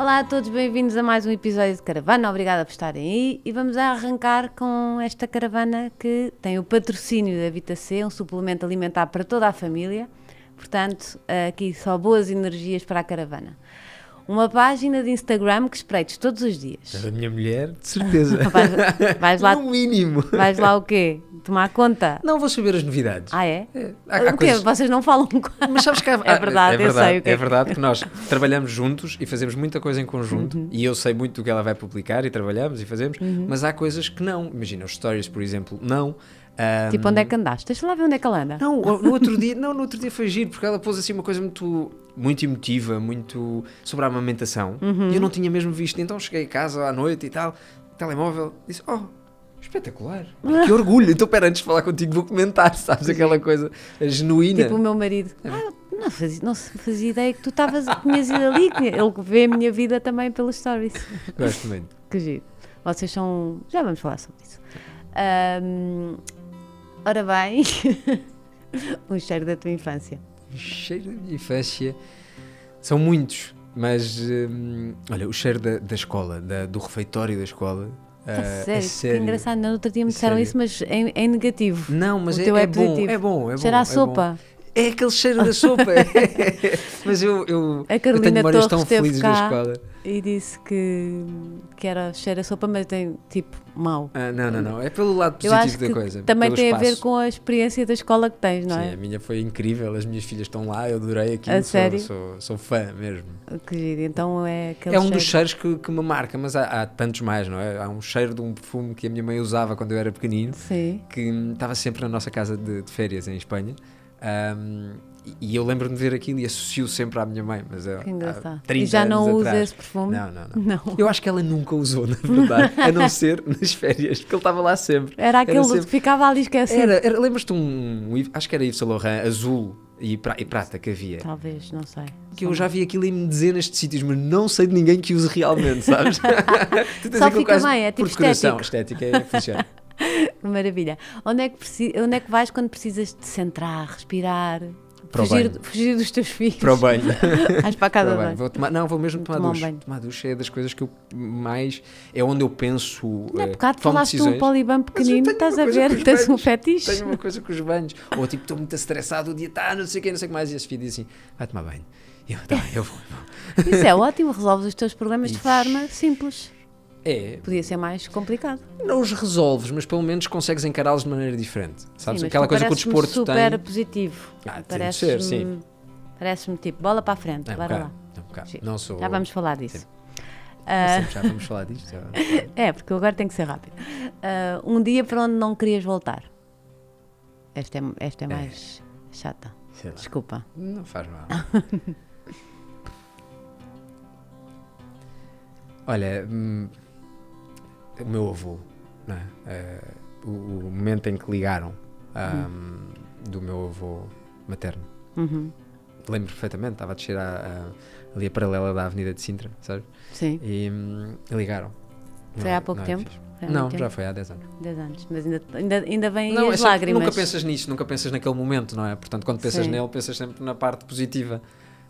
Olá a todos, bem-vindos a mais um episódio de Caravana. Obrigada por estarem aí e vamos arrancar com esta caravana que tem o patrocínio da Vitacê, um suplemento alimentar para toda a família. Portanto, aqui só boas energias para a caravana uma página de Instagram que espreites todos os dias. A minha mulher, de certeza. vais, vais, lá. No mínimo. Vais lá o quê? Tomar conta? Não, vou saber as novidades. Ah, é? é há, há o quê? Coisas... Vocês não falam com. Mas sabes que há... é verdade, é verdade, eu sei o quê. É verdade que nós trabalhamos juntos e fazemos muita coisa em conjunto uhum. e eu sei muito do que ela vai publicar e trabalhamos e fazemos, uhum. mas há coisas que não. Imagina, os stories, por exemplo, não. Um, tipo, onde é que andaste? Deixa lá ver onde é que ela anda. Não, no outro dia, não, no outro dia foi giro, porque ela pôs assim uma coisa muito, muito emotiva, muito sobre a amamentação. Uhum. E eu não tinha mesmo visto. Então cheguei a casa à noite e tal, telemóvel, disse: Oh, Espetacular. Ah, que orgulho. Então, pera, antes de falar contigo, vou comentar, sabes? Sim. Aquela coisa genuína. Tipo o meu marido. É. Ah, não fazia, não fazia ideia que tu estavas tinhas ido ali. Ele vê a minha vida também pelos stories. Gosto muito. Que giro. Vocês são. Já vamos falar sobre isso. Um, Ora bem, o cheiro da tua infância. o cheiro da minha infância. São muitos, mas hum, olha, o cheiro da, da escola, da, do refeitório da escola, é tá sério, ah, é sério. Que engraçado, no outro dia me é disseram sério. isso, mas em, é, é negativo. Não, mas o é, teu é, é bom, é bom, é bom. Cheira à é sopa. Bom é aquele cheiro da sopa. Mas eu, eu, a Carolina eu tenho memórias tão felizes da escola. E disse que, que era cheiro a sopa, mas tem tipo mau. Ah, não, não, não. É pelo lado positivo da coisa. Também tem espaço. a ver com a experiência da escola que tens, não é? Sim, a minha foi incrível. As minhas filhas estão lá, eu adorei aquilo. A sou, sério? Sou, sou, fã mesmo. Que giro. Então é aquele. É um cheiro. dos cheiros que, que me marca, mas há, há, tantos mais, não é? Há um cheiro de um perfume que a minha mãe usava quando eu era pequenino, Sim. que estava sempre na nossa casa de, de férias em Espanha. Um, e eu lembro-me de ver aquilo e associo sempre à minha mãe, mas é há 30 E já não usa atrás. esse perfume? Não, não, não, não, Eu acho que ela nunca usou, na verdade, a não ser nas férias, porque ele estava lá sempre. Era aquele sempre... que ficava ali esquecido. Era, era lembras-te um, acho que era Yves Saint Laurent, azul e, pra, e prata que havia. Talvez, não sei. Que Só eu já vi aquilo em dezenas de sítios, mas não sei de ninguém que use realmente, sabes? Só fica quase, bem, é tipo por estético. estética é, funciona. Maravilha. Onde é, que onde é que vais quando precisas de centrar, respirar? Fugir, fugir, dos teus filhos. Para o banho. Vais para a casa para Vou tomar, não, vou mesmo tomar ducha. Um banho. tomar ducha é das coisas que eu mais. É onde eu penso. Não, é, bocado falaste de um poliban pequenino, estás a ver? Tens um fetiche. Tenho uma coisa com os banhos. Ou tipo, estou muito estressado, o dia está, não sei o que, não sei o que mais. E esse filho diz assim: vai tomar banho. Eu, tá, eu vou, eu vou. Isso é ótimo, resolves os teus problemas Isso. de forma simples. É. Podia ser mais complicado. Não os resolves, mas pelo menos consegues encará-los de maneira diferente. Sabes? Sim, Aquela coisa que o desporto super tem. super positivo. Ah, parece ser, sim. Parece-me tipo, bola para a frente, é, bora lá. É um Não sou... Já vamos falar disso. Sim. Uh... Ah, já vamos falar disto. é, porque agora tem que ser rápido. Uh, um dia para onde não querias voltar. Esta é, esta é, é. mais é. chata. Desculpa. Não faz mal. Olha. Hum, o meu avô, né? uh, o, o, momento em que ligaram um, uhum. do meu avô materno. Uhum. Lembro perfeitamente, estava a descer a, a, ali a paralela da Avenida de Sintra, sabe? Sim. E um, ligaram. Foi há pouco não é tempo? não, tempo? já foi há 10 anos. 10 anos, mas ainda, ainda, ainda vem não, as é lágrimas. Nunca pensas nisso, nunca pensas naquele momento, não é? Portanto, quando pensas Sim. nele, pensas sempre na parte positiva.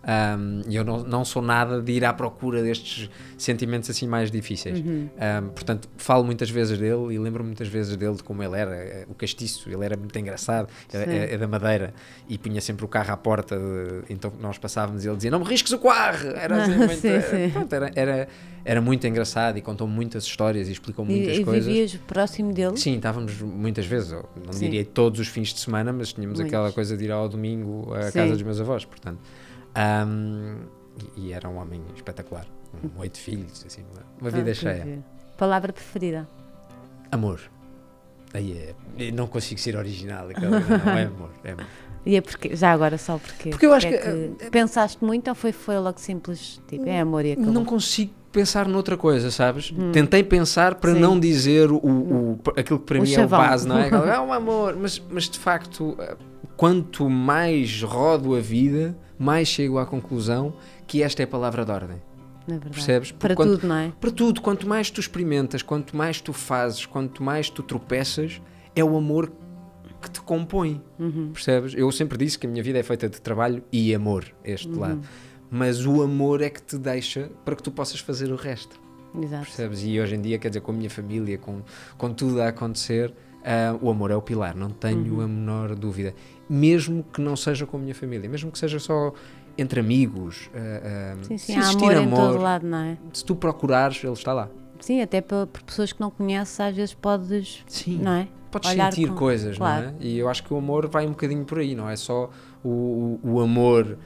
Um, eu não, não sou nada de ir à procura destes sentimentos assim mais difíceis. Uhum. Um, portanto, falo muitas vezes dele e lembro muitas vezes dele de como ele era, eh, o castiço, ele era muito engraçado, é, é, da Madeira e punha sempre o carro à porta, de, então nós passávamos e ele dizia: Não me risques o carro! Era, ah, assim, muito, sim, era, eh, sim. Pronto, era, era, era, muito engraçado e contou muitas histórias e explicou muitas e, e coisas. E vivias próximo dele? Sim, estávamos muitas vezes, não sim. diria todos os fins de semana, mas tínhamos aquela coisa de ir ao domingo à casa dos meus avós, portanto. Um, e, era um homem espetacular. Um, oito filhos, assim, uma, uma ah, vida ah, cheia. Palavra preferida? Amor. Aí é, não consigo ser original, não é amor, é amor. E é porque, já agora só porque. Porque eu acho é que, que, eh, eh, Pensaste muito ou foi, foi logo simples? Tipo, é amor e acabou. Não consigo pensar noutra coisa, sabes? Hum. Tentei pensar para Sim. não dizer o, o, aquilo que para o mim chavão. é o base, não é? Ah, é um amor, mas, mas de facto, eh, quanto mais rodo a vida, mais chego à conclusão que esta é a palavra de ordem. É Percebes? para quanto, tudo, não é? Para tudo. Quanto mais tu experimentas, quanto mais tu fazes, quanto mais tu tropeças, é o amor que te compõe. Uhum. Percebes? Eu sempre disse que a minha vida é feita de trabalho e amor, este uhum. lado. Mas o amor é que te deixa para que tu possas fazer o resto. Exato. Percebes? E hoje em dia, quer dizer, com a minha família, com, com tudo a acontecer, Uh, o amor é o pilar, não tenho uhum. a menor dúvida. Mesmo que não seja com a minha família, mesmo que seja só entre amigos. Uh, uh, sim, sim, se há amor, amor, em todo lado, não é? Se tu procurares, ele está lá. Sim, até por, por pessoas que não conheces, às vezes podes. Sim. Não é? Podes Olhar sentir com... coisas, claro. não é? E eu acho que o amor vai um bocadinho por aí, não é só o, o, o amor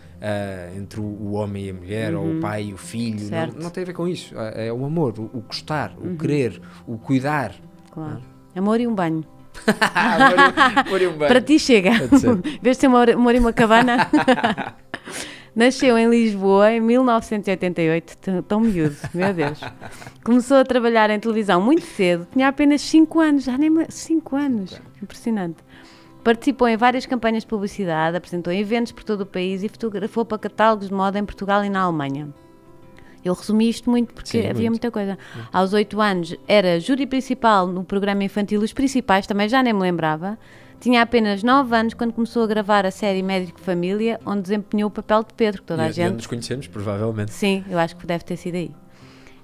entre o homem e a mulher, uhum. ou o uhum. pai e o filho. Não, não, tem a ver com isso. É, é o amor, o, o gostar, o uhum. querer, o cuidar. Claro. É? Amor e um banho. amor, e, um banho. Para ti chega. Vês ter amor, amor e uma cabana? Nasceu em Lisboa em 1988, tão miúdo, meu Deus. Começou a trabalhar em televisão muito cedo, tinha apenas 5 anos, já nem 5 anos, impressionante. Participou em várias campanhas de publicidade, apresentou eventos por todo o país e fotografou para catálogos de moda em Portugal e na Alemanha. Eu resumi isto muito porque Sim, havia muito. muita coisa. Aos oito anos era júri principal no programa infantil Os Principais, também já nem me lembrava. Tinha apenas 9 anos quando começou a gravar a série Médico Família, onde desempenhou o papel de Pedro, que toda e, a gente. nos conhecemos, provavelmente. Sim, eu acho que deve ter sido aí.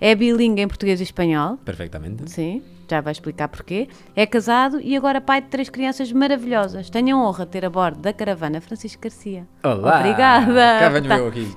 É bilingue em português e espanhol. Perfeitamente. Sim já vai explicar porquê, é casado e agora pai de três crianças maravilhosas. Tenho a honra de ter a bordo da caravana Francisco Garcia. Olá! Obrigada! Cá venho tá. eu aqui.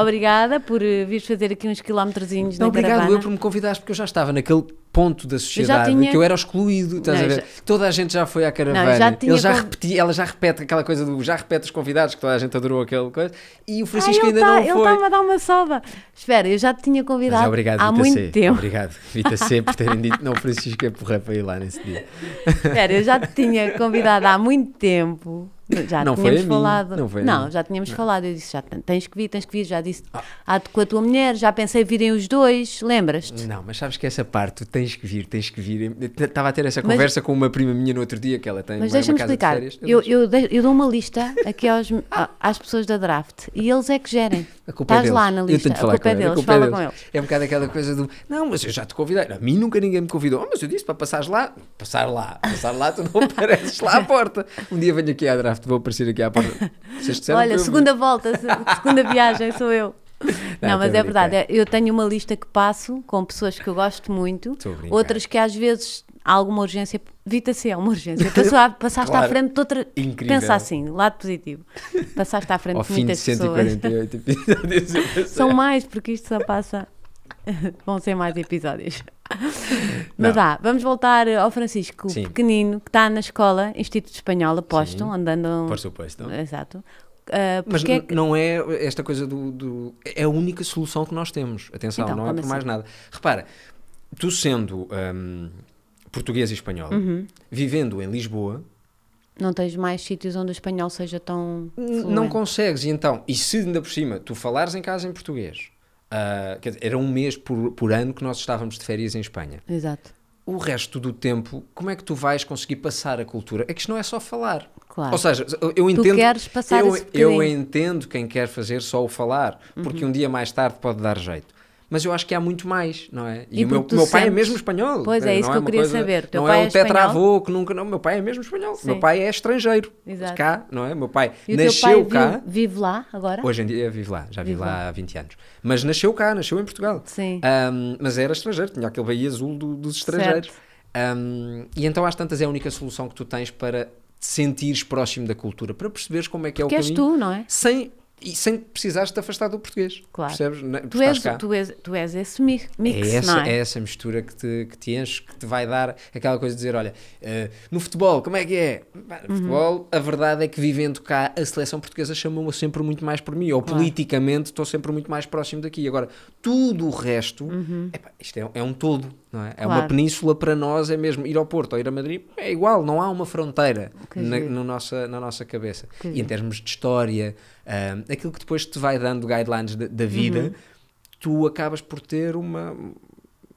Obrigada por vires fazer aqui uns quilómetrozinhos Não, obrigado caravana. eu por me convidares, porque eu já estava naquele ponto da sociedade tinha... que eu era excluído, estás não, a ver? Já... Toda a gente já foi à caravana. Não, já Ele já com... ela já repete aquela coisa do já repete os convidados, que toda a gente adorou aquela coisa, e o ah, Francisco Ai, ainda tá, não foi. Ele está a dar uma sova. Espera, eu já te tinha convidado obrigado, há muito tempo. Obrigado, Vita ter terem dito não, Francisco é porra para ir lá nesse dia. Espera, eu já te tinha convidado há muito tempo já não tínhamos falado. Não, foi não já tínhamos não. falado. Eu disse, já tens que vir, tens que vir. Já disse, há ah, ah com a tua mulher, já pensei virem os dois, lembras-te? Não, mas sabes que essa parte, tu tens que vir, tens que vir. Estava a ter essa conversa mas, com uma prima minha no outro dia, que ela tem mas deixa me explicar. de Eu, eu, eu, eu, dou uma lista aqui aos, ah. às pessoas da draft e eles é que gerem. A culpa é Estás é deles. lá na lista. Eu tenho que falar a culpa é com é deles, culpa é deles. com eles. É um bocado aquela coisa do, não, mas eu já te convidei. A mim nunca ninguém me convidou. Oh, mas eu disse para passares lá, passar lá, passar lá, tu não apareces lá à porta. Um dia venho aqui à draft te vou aparecer aqui à porta. Olha, segunda volta, segunda viagem sou eu. Não, não mas é verdade. Eu tenho uma lista que passo com pessoas que eu gosto muito, outras que às vezes há alguma urgência. Vita se é uma urgência. Passou passaste claro. à frente de outra. Incrível. Pensa assim, lado positivo. Passaste à frente Ao de muitas fim de 148 pessoas. episódios. São mais, porque isto só passa. Vão ser mais episódios. Mas vá, vamos voltar eh, ao Francisco Sim. pequenino que está na escola, Instituto Espanhol, aposto, Sim. andando. Por suposto. Exato. Uh, mas é que... não é esta coisa do, do, É a única solução que nós temos. Atenção, então, não é por mais assim? nada. Repara, tu sendo um, português e espanhol, uhum. vivendo em Lisboa. Não tens mais sítios onde o espanhol seja tão. Fluente. Não consegues, e então, e se ainda por cima tu falares em casa em português, Uh, dizer, era um mês por, por ano que nós estávamos de férias em Espanha. Exato. O resto do tempo, como é que tu vais conseguir passar a cultura? É que isto não é só falar. Claro. Ou seja, eu entendo. Tu queres passar eu, eu entendo quem quer fazer só o falar, porque uhum. um dia mais tarde pode dar jeito mas eu acho que há muito mais, não é? E, e o meu, meu pai é mesmo espanhol. Pois é, isso que é eu queria coisa, saber. Teu não é, é um tetravô que nunca. Não, meu pai é mesmo espanhol. Sim. Meu pai é estrangeiro. Exato. Cá, não é? Meu pai e nasceu pai cá. Vive, vive, lá agora? Hoje em dia vive lá, já vive, lá há 20 anos. Mas nasceu cá, nasceu em Portugal. Sim. Um, mas era estrangeiro, tinha aquele veio azul do, dos estrangeiros. Um, e então às tantas é a única solução que tu tens para te sentires próximo da cultura, para perceberes como é que Porque é o caminho. és tu, não é? Sem e sem precisares te afastar do português. Claro. Percebes? Tu és, tu, és, tu és esse mix, é essa, é? é? essa mistura que te, que te enche, que te vai dar aquela coisa de dizer, olha, uh, no futebol, como é que é? No uhum. futebol, a verdade é que vivendo cá, a seleção portuguesa chamou-me sempre muito mais por mim, ou claro. politicamente estou sempre muito mais próximo daqui. Agora, tudo o resto, uhum. isto é, é, um todo, não é? É uma península para nós, é mesmo ir ao Porto ou ir a Madrid, é igual, não há uma fronteira na, no nossa, na nossa cabeça. Que e em termos de história... Ah, aquilo que depois te vai dando guidelines da vida, uhum. tu acabas por ter uma.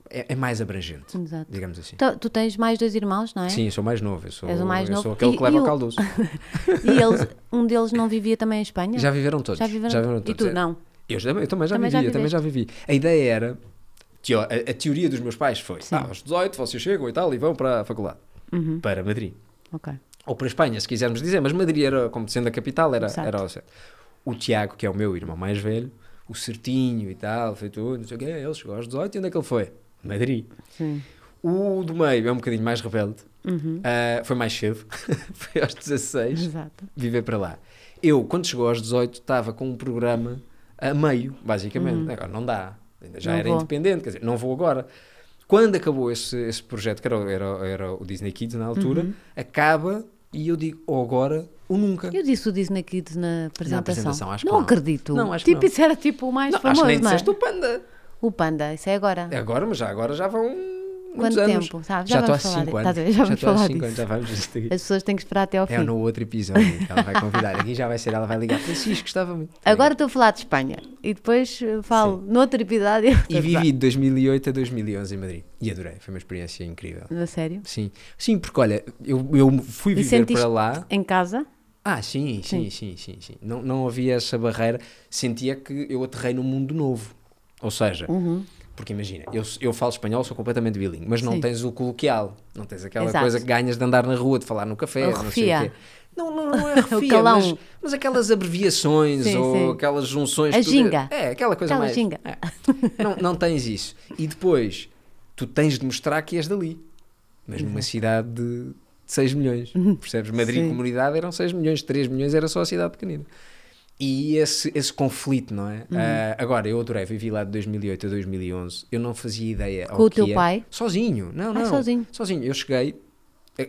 É, é mais abrangente, Exato. digamos assim. Tu, então, tu, tens mais dois irmãos, não é? Sim, eu sou mais novo. Eu sou, o mais novo. sou aquele e, que leva o caldoso. e eles, um deles não vivia também em Espanha? Já viveram todos. Já viveram, já viveram todos. E tu, é. não? Eu, eu, também já também já também já vivi. A ideia era a, teoria dos meus pais foi: Sim. ah, aos 18 vocês chegam e tal e vão para a faculdade, uhum. para Madrid. Ok ou para a Espanha, se quisermos dizer, mas Madrid era, como sendo a capital, era, era o certo. O Tiago, que é o meu irmão mais velho, o certinho e tal, foi tudo, não sei o quê, ele chegou aos 18 e onde é que ele foi? Madrid. Sim. O do meio é um bocadinho mais rebelde, uhum. uh, foi mais cedo, foi aos 16, Exato. viver para lá. Eu, quando chegou aos 18, estava com um programa a meio, basicamente. Uhum. Agora não dá, ainda já não era vou. independente, quer dizer, não vou agora. Quando acabou esse, esse projeto, que era, era, era o Disney Kids na altura, uhum. acaba e eu digo, ou oh, agora ou nunca. Eu disse o Disney Kids na apresentação. Na apresentação acho não, não acredito. Não, acho tipo, que não. Isso era tipo o mais não, famoso. Acho que nem é? disseste o Panda. O Panda, isso é agora. É agora, mas já agora já vão Quanto anos. tempo? Já, estou há 5 anos. Tá, já, estou há 5 anos, já vamos As pessoas têm que esperar até ao é fim. É no outro episódio que ela vai convidar. Aqui já vai ser, ela vai ligar. Francisco, estava muito. Agora estou a falar de Espanha e depois eh, falo Sim. no outro episódio. E vivi de 2008 a 2011 em Madrid e adorei. Foi uma experiência incrível. A sério? Sim. Sim, porque olha, eu, eu fui viver para lá. Em casa? Ah, sim, sim, sim, sim, sim. Não, não havia essa barreira. Sentia que eu aterrei num mundo novo. Ou seja, uhum. Porque imagina, eu, eu falo espanhol, sou completamente bilingue, mas não Sim. tens o coloquial, não tens aquela Exato. coisa que ganhas de andar na rua, de falar no café, não sei o quê. Não, não, não, é refia, mas, mas, aquelas abreviações sim, ou sim. aquelas junções. A ginga. é, aquela coisa aquela mais. Ginga. É, não, não tens isso. E depois, tu tens de mostrar que és dali. Mas numa cidade de 6 milhões. Uhum. Percebes? Madrid sim. comunidade eram 6 milhões, 3 milhões era só a cidade pequenina. E esse, esse conflito, não é? Uhum. Uh, agora, eu adorei, vivi lá de 2008 a 2011, eu não fazia ideia. Com o teu é. pai? Sozinho, não, ah, não. Ah, sozinho. Sozinho. Eu cheguei,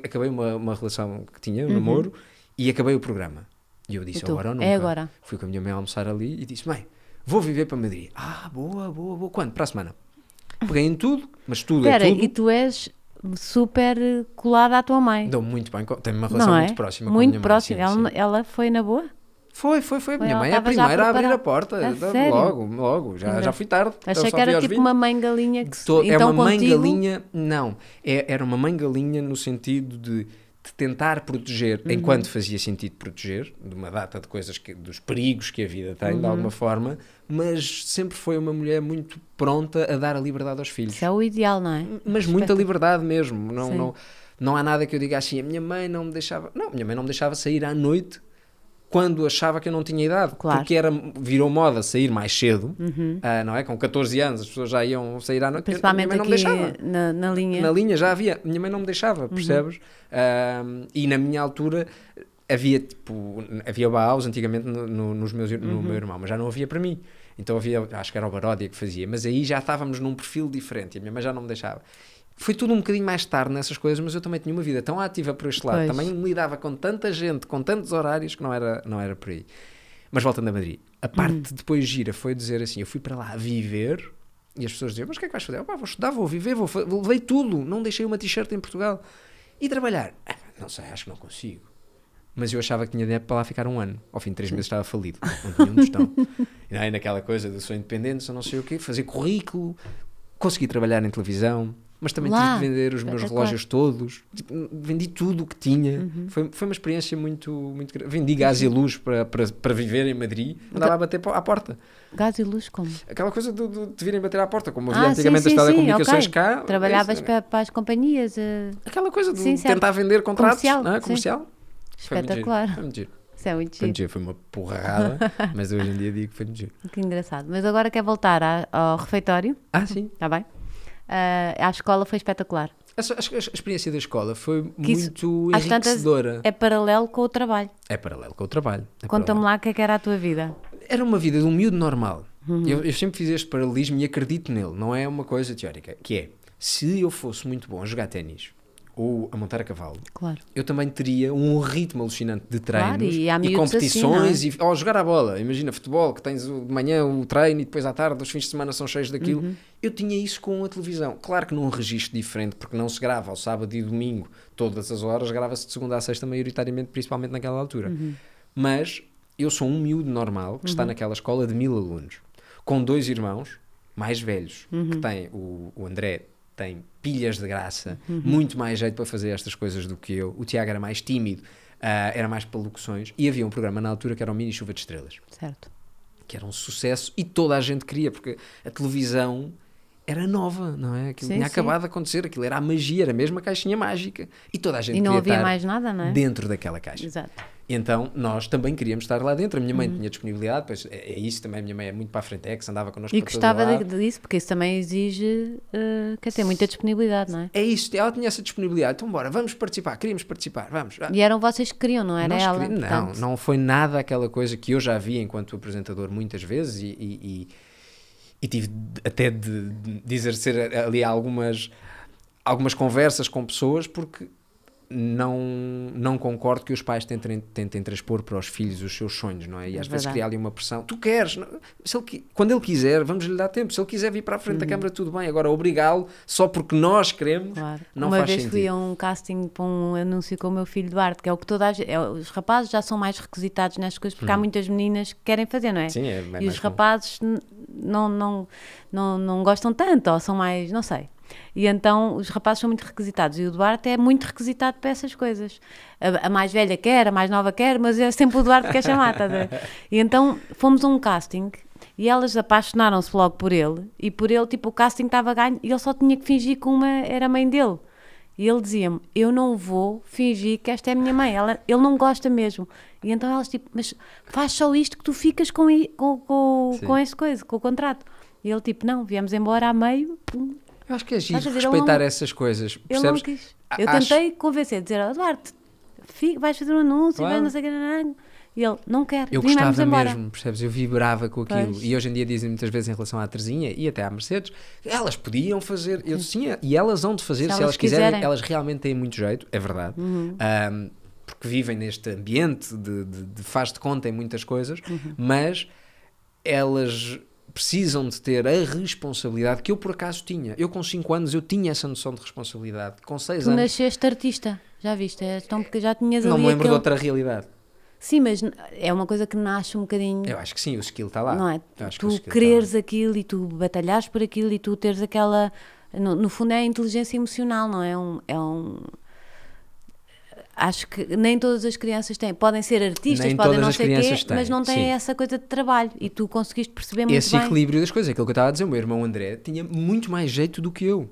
acabei uma, uma relação que tinha, um uhum. namoro, e acabei o programa. E eu disse, e agora ou é nunca. É agora. Fui com a minha mãe almoçar ali e disse, mãe, vou viver para Madrid. Ah, boa, boa, boa. Quando? Para a semana. Peguei em tudo, mas tudo Pera, é tudo. e tu és super colada à tua mãe. Dou muito bem, tenho uma relação é? muito próxima muito com a minha mãe. Muito próxima, ela, ela foi na boa? Foi, foi, foi. Minha mãe é a primeira a abrir a porta. A tá, logo, logo. Já, já fui tarde. Achei então que era tipo uma mãe galinha que se é então, É uma mãe galinha, não. É, era uma mãe galinha no sentido de, de tentar proteger, uhum. enquanto fazia sentido proteger, de uma data de coisas, que, dos perigos que a vida tem, uhum. de alguma forma, mas sempre foi uma mulher muito pronta a dar a liberdade aos filhos. Isso é o ideal, não é? Mas muita liberdade mesmo. Não, não, não há nada que eu diga assim, a minha mãe não me deixava. Não, minha mãe não me deixava sair à noite quando achava que eu não tinha idade, claro. porque era, virou moda sair mais cedo, uhum. uh, não é? Com 14 anos as pessoas já iam sair à noite, Principalmente minha mãe não deixava. Na, na, linha. Na linha já havia, minha mãe não me deixava, uhum. percebes? Uhum. Uh, e na minha altura havia tipo, havia baús antigamente no, no, nos meus, uhum. no meu irmão, mas já não havia para mim. Então havia, acho que era o Baródia que fazia, mas aí já estávamos num perfil diferente a minha mãe já não me deixava foi tudo um bocadinho mais tarde nessas coisas, mas eu também tinha uma vida tão ativa por este lado, pois. também lidava com tanta gente, com tantos horários que não era, não era por aí. Mas voltando a Madrid, a parte hum. depois gira foi dizer assim: eu fui para lá viver e as pessoas diziam, mas o que é que vais fazer? Eu, vou estudar, vou viver, vou levei tudo, não deixei uma t-shirt em Portugal e trabalhar. Ah, não sei, acho que não consigo. Mas eu achava que tinha dinheiro para lá ficar um ano. Ao fim de três meses estava falido, não tinha um e aí, é naquela coisa de sou independente, sou não sei o quê, fazer currículo, consegui trabalhar em televisão, mas também Lá. tive de vender os meus é, é, relógios claro. todos. Tipo, vendi tudo o que tinha. Uhum. Foi, foi uma experiência muito, muito grande. Vendi gás uhum. e luz para, para, para viver em Madrid. Andava então a bater à porta. Gás e luz como? Aquela coisa de, de, virem bater à porta, como ah, havia ah, antigamente sim, as telecomunicações okay. cá. É Trabalhavas é né? para, para, as companhias. Uh... Aquela coisa de sim, tentar vender contratos comercial. Não é? comercial. Espetacular. Foi muito giro. Isso é muito giro. Foi, muito giro. foi uma porrada, mas hoje em dia digo que foi muito giro. Que engraçado. Mas agora quer voltar ao refeitório? Ah, sim. Está bem? Uh, a escola foi espetacular. A, a, a, experiência da escola foi que muito enriquecedora. É paralelo com o trabalho. É paralelo com o trabalho. É Conta-me lá o que, é que era a tua vida. Era uma vida de um miúdo normal. Uhum. Eu, eu, sempre fiz este paralelismo e acredito nele, não é uma coisa teórica. Que é, se eu fosse muito bom a jogar ténis, ou a montar a cavalo, claro. eu também teria um ritmo alucinante de treinos claro, e, e, assim, competições assim, é? e ao jogar a bola, imagina futebol que tens de manhã o treino e depois à tarde os fins de semana são cheios daquilo, uhum. eu tinha isso com a televisão, claro que num registro diferente porque não se grava ao sábado e domingo todas as horas, grava-se de segunda a sexta maioritariamente, principalmente naquela altura uhum. mas eu sou um miúdo normal que uhum. está naquela escola de mil alunos com dois irmãos mais velhos, que têm uhum. o, o André tem pilhas de graça, uhum. muito mais jeito para fazer estas coisas do que eu. O Tiago era mais tímido, uh, era mais para locuções. E havia um programa na altura que era o Mini Chuva de Estrelas. Certo. Que era um sucesso e toda a gente queria, porque a televisão era nova, não é? Aquilo sim, tinha sim. acabado de acontecer, aquilo era a magia, era mesmo a caixinha mágica. E toda a gente E não havia mais nada, não é? Dentro daquela caixa. Exato então nós também queríamos estar lá dentro. A minha mãe uhum. tinha disponibilidade, pois é, é, isso também. A minha mãe é muito para a é que andava connosco. E gostava disso, porque isso também exige uh, quer ter muita disponibilidade, não é? É isso, ela tinha essa disponibilidade. Então, bora, vamos participar, queríamos participar, vamos. E eram vocês que queriam, não era nós ela? Queríamos, não, não foi nada aquela coisa que eu já vi enquanto apresentador muitas vezes e, e, e, e tive até de, de exercer ali algumas, algumas conversas com pessoas, porque não, não concordo que os pais tentem, tentem transpor para os filhos os seus sonhos, não é? E às Verdade. vezes cria ali uma pressão. Tu queres, se ele, quando ele quiser, vamos lhe dar tempo. Se ele quiser vir para a frente uhum. da câmara, tudo bem. Agora, obrigá-lo só porque nós queremos, claro. não uma faz sentido. Uma vez fui a um casting para um anúncio com o meu filho Duarte, que é o que toda a, é, Os rapazes já são mais requisitados nestas coisas porque uhum. há muitas meninas que querem fazer, não é? Sim, é, é E os rapazes não, não, não, não gostam tanto, ou são mais, não sei. E então os rapazes são muito requisitados e o Duarte é muito requisitado para essas coisas. A, a mais velha quer, a mais nova quer, mas é sempre o Duarte que é chamado. Tá e então fomos a um casting e elas apaixonaram-se logo por ele e por ele, tipo, o casting estava ganho e ele só tinha que fingir que uma era mãe dele. E ele dizia-me: Eu não vou fingir que esta é a minha mãe, Ela, ele não gosta mesmo. E então elas, tipo, mas faz só isto que tu ficas com, com, com, com esta coisa, com o contrato. E ele, tipo, não, viemos embora a meio, pum, eu acho que é giro respeitar não, essas coisas. Percebes? Eu não quis. Eu acho... tentei convencer, dizer, Eduardo, vais fazer um anúncio, claro. vai não sei o E ele, não quer. Eu gostava mesmo, percebes? Eu vibrava com aquilo. Pois. E hoje em dia dizem muitas vezes em relação à terzinha e até à Mercedes, elas podiam fazer. Eu sim, e elas vão de fazer se, se elas, elas quiserem, quiserem, Elas realmente têm muito jeito, é verdade. Uhum. Um, porque vivem neste ambiente de, de, de, faz de conta em muitas coisas, uhum. mas elas precisam de ter a responsabilidade que eu por acaso tinha. Eu com 5 anos eu tinha essa noção de responsabilidade. Com 6 anos. Nasceste artista, já viste? Então porque já tinhas Não me lembro aquele... de outra realidade. Sim, mas é uma coisa que nasce um bocadinho. Eu acho que sim, o skill está lá. Não é? tu que tá quereres tá aquilo e tu batalhares por aquilo e tu teres aquela. No, no fundo é a inteligência emocional, não é? é um, é um, acho que nem todas as crianças têm. Podem ser artistas, nem podem não ser quê, têm, mas não têm sim. essa coisa de trabalho. E tu conseguiste perceber muito Esse bem. equilíbrio das coisas, aquilo que eu estava a dizer, o meu irmão André tinha muito mais jeito do que eu.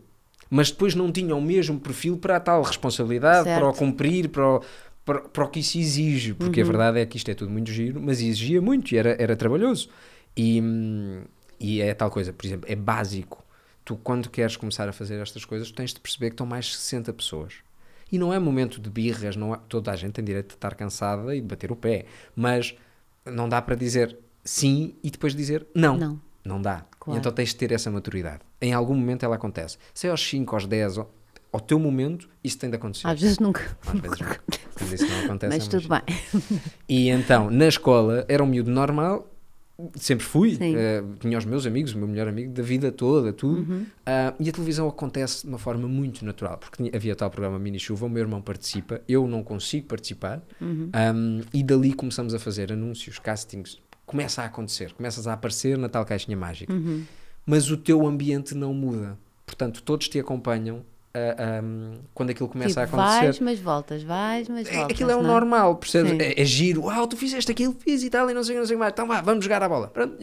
Mas depois não tinha o mesmo perfil para a tal responsabilidade, certo. para o cumprir, para o, para, para o que isso exige. Porque uhum. a verdade é que isto é tudo muito giro, mas exigia muito e era, era trabalhoso. E, e é tal coisa, por exemplo, é básico. Tu, quando queres começar a fazer estas coisas, tens de perceber que estão mais de 60 pessoas e não é momento de birras, não é, toda a gente tem direito de estar cansada e de bater o pé, mas não dá para dizer sim e depois dizer não. Não. Não dá. Claro. Então tens de ter essa maturidade. Em algum momento ela acontece. Se é aos 5, aos 10, ao, ao teu momento, isso tem de acontecer. Às vezes nunca. Às vezes nunca. Mas isso não acontece. Mas é tudo mais. bem. E então, na escola, era um miúdo normal sempre fui, uh, tinha os meus amigos, o meu melhor amigo da vida toda, tudo. Uhum. Uh, e a televisão acontece de uma forma muito natural, porque havia tal programa Mini Chuva, o meu irmão participa, eu não consigo participar, uhum. um, e dali começamos a fazer anúncios, castings, começa a acontecer, começas a aparecer na tal caixinha mágica. Uhum. Mas o teu ambiente não muda, portanto, todos te acompanham Uh, um, quando aquilo começa tipo, a acontecer. Vais, mas voltas, vais, mas é, voltas. Aquilo é o não? É? normal, percebes? É, é, giro, uau, tu fizeste aquilo, fiz e tal, e não sei, não sei mais. Então vá, vamos jogar a bola. Pronto,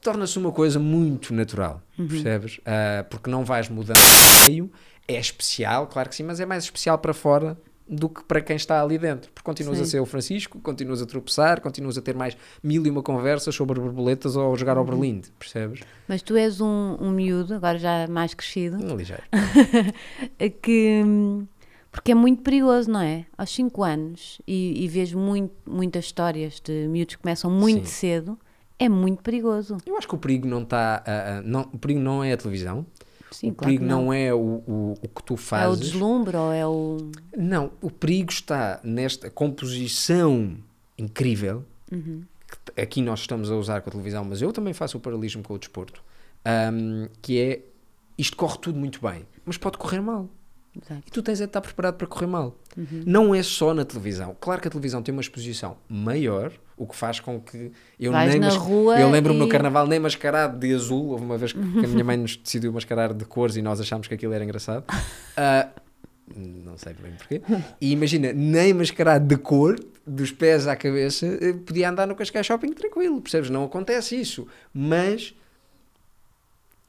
torna-se uma coisa muito natural, uhum. percebes? Uh, porque não vais mudando o meio, é especial, claro que sim, mas é mais especial para fora do que para quem está ali dentro. Porque continuas Sim. a ser o Francisco, continuas a tropeçar, continuas a ter mais mil e uma conversas sobre borboletas ou jogar uhum. ao Berlim, percebes? Mas tu és um, um miúdo, agora já mais crescido. ligeiro. que. Porque é muito perigoso, não é? Aos 5 anos, e, e vejo muito, muitas histórias de miúdos que começam muito Sim. cedo, é muito perigoso. Eu acho que o perigo não está. Uh, ah, ah, o perigo não é a televisão, Sim, o claro perigo não. não. é o, o, o, que tu fazes. É o deslumbre ou é o. Não, o perigo está nesta composição incrível uhum. que aqui nós estamos a usar com a televisão, mas eu também faço o paralelismo com o desporto, um, que é isto corre tudo muito bem, mas pode correr mal. Exato. E tu tens é de estar preparado para correr mal. Uhum. Não é só na televisão. Claro que a televisão tem uma exposição maior, o que faz com que eu Vais nem na mas... rua eu lembro-me e... no carnaval nem mascarado de azul, houve uma vez que a minha mãe nos decidiu mascarar de cores e nós achámos que aquilo era engraçado. Uh, não sei bem porquê. E imagina, nem mascarado de cor, dos pés à cabeça, eh, podia andar no Cascais Shopping tranquilo, percebes? Não acontece isso. Mas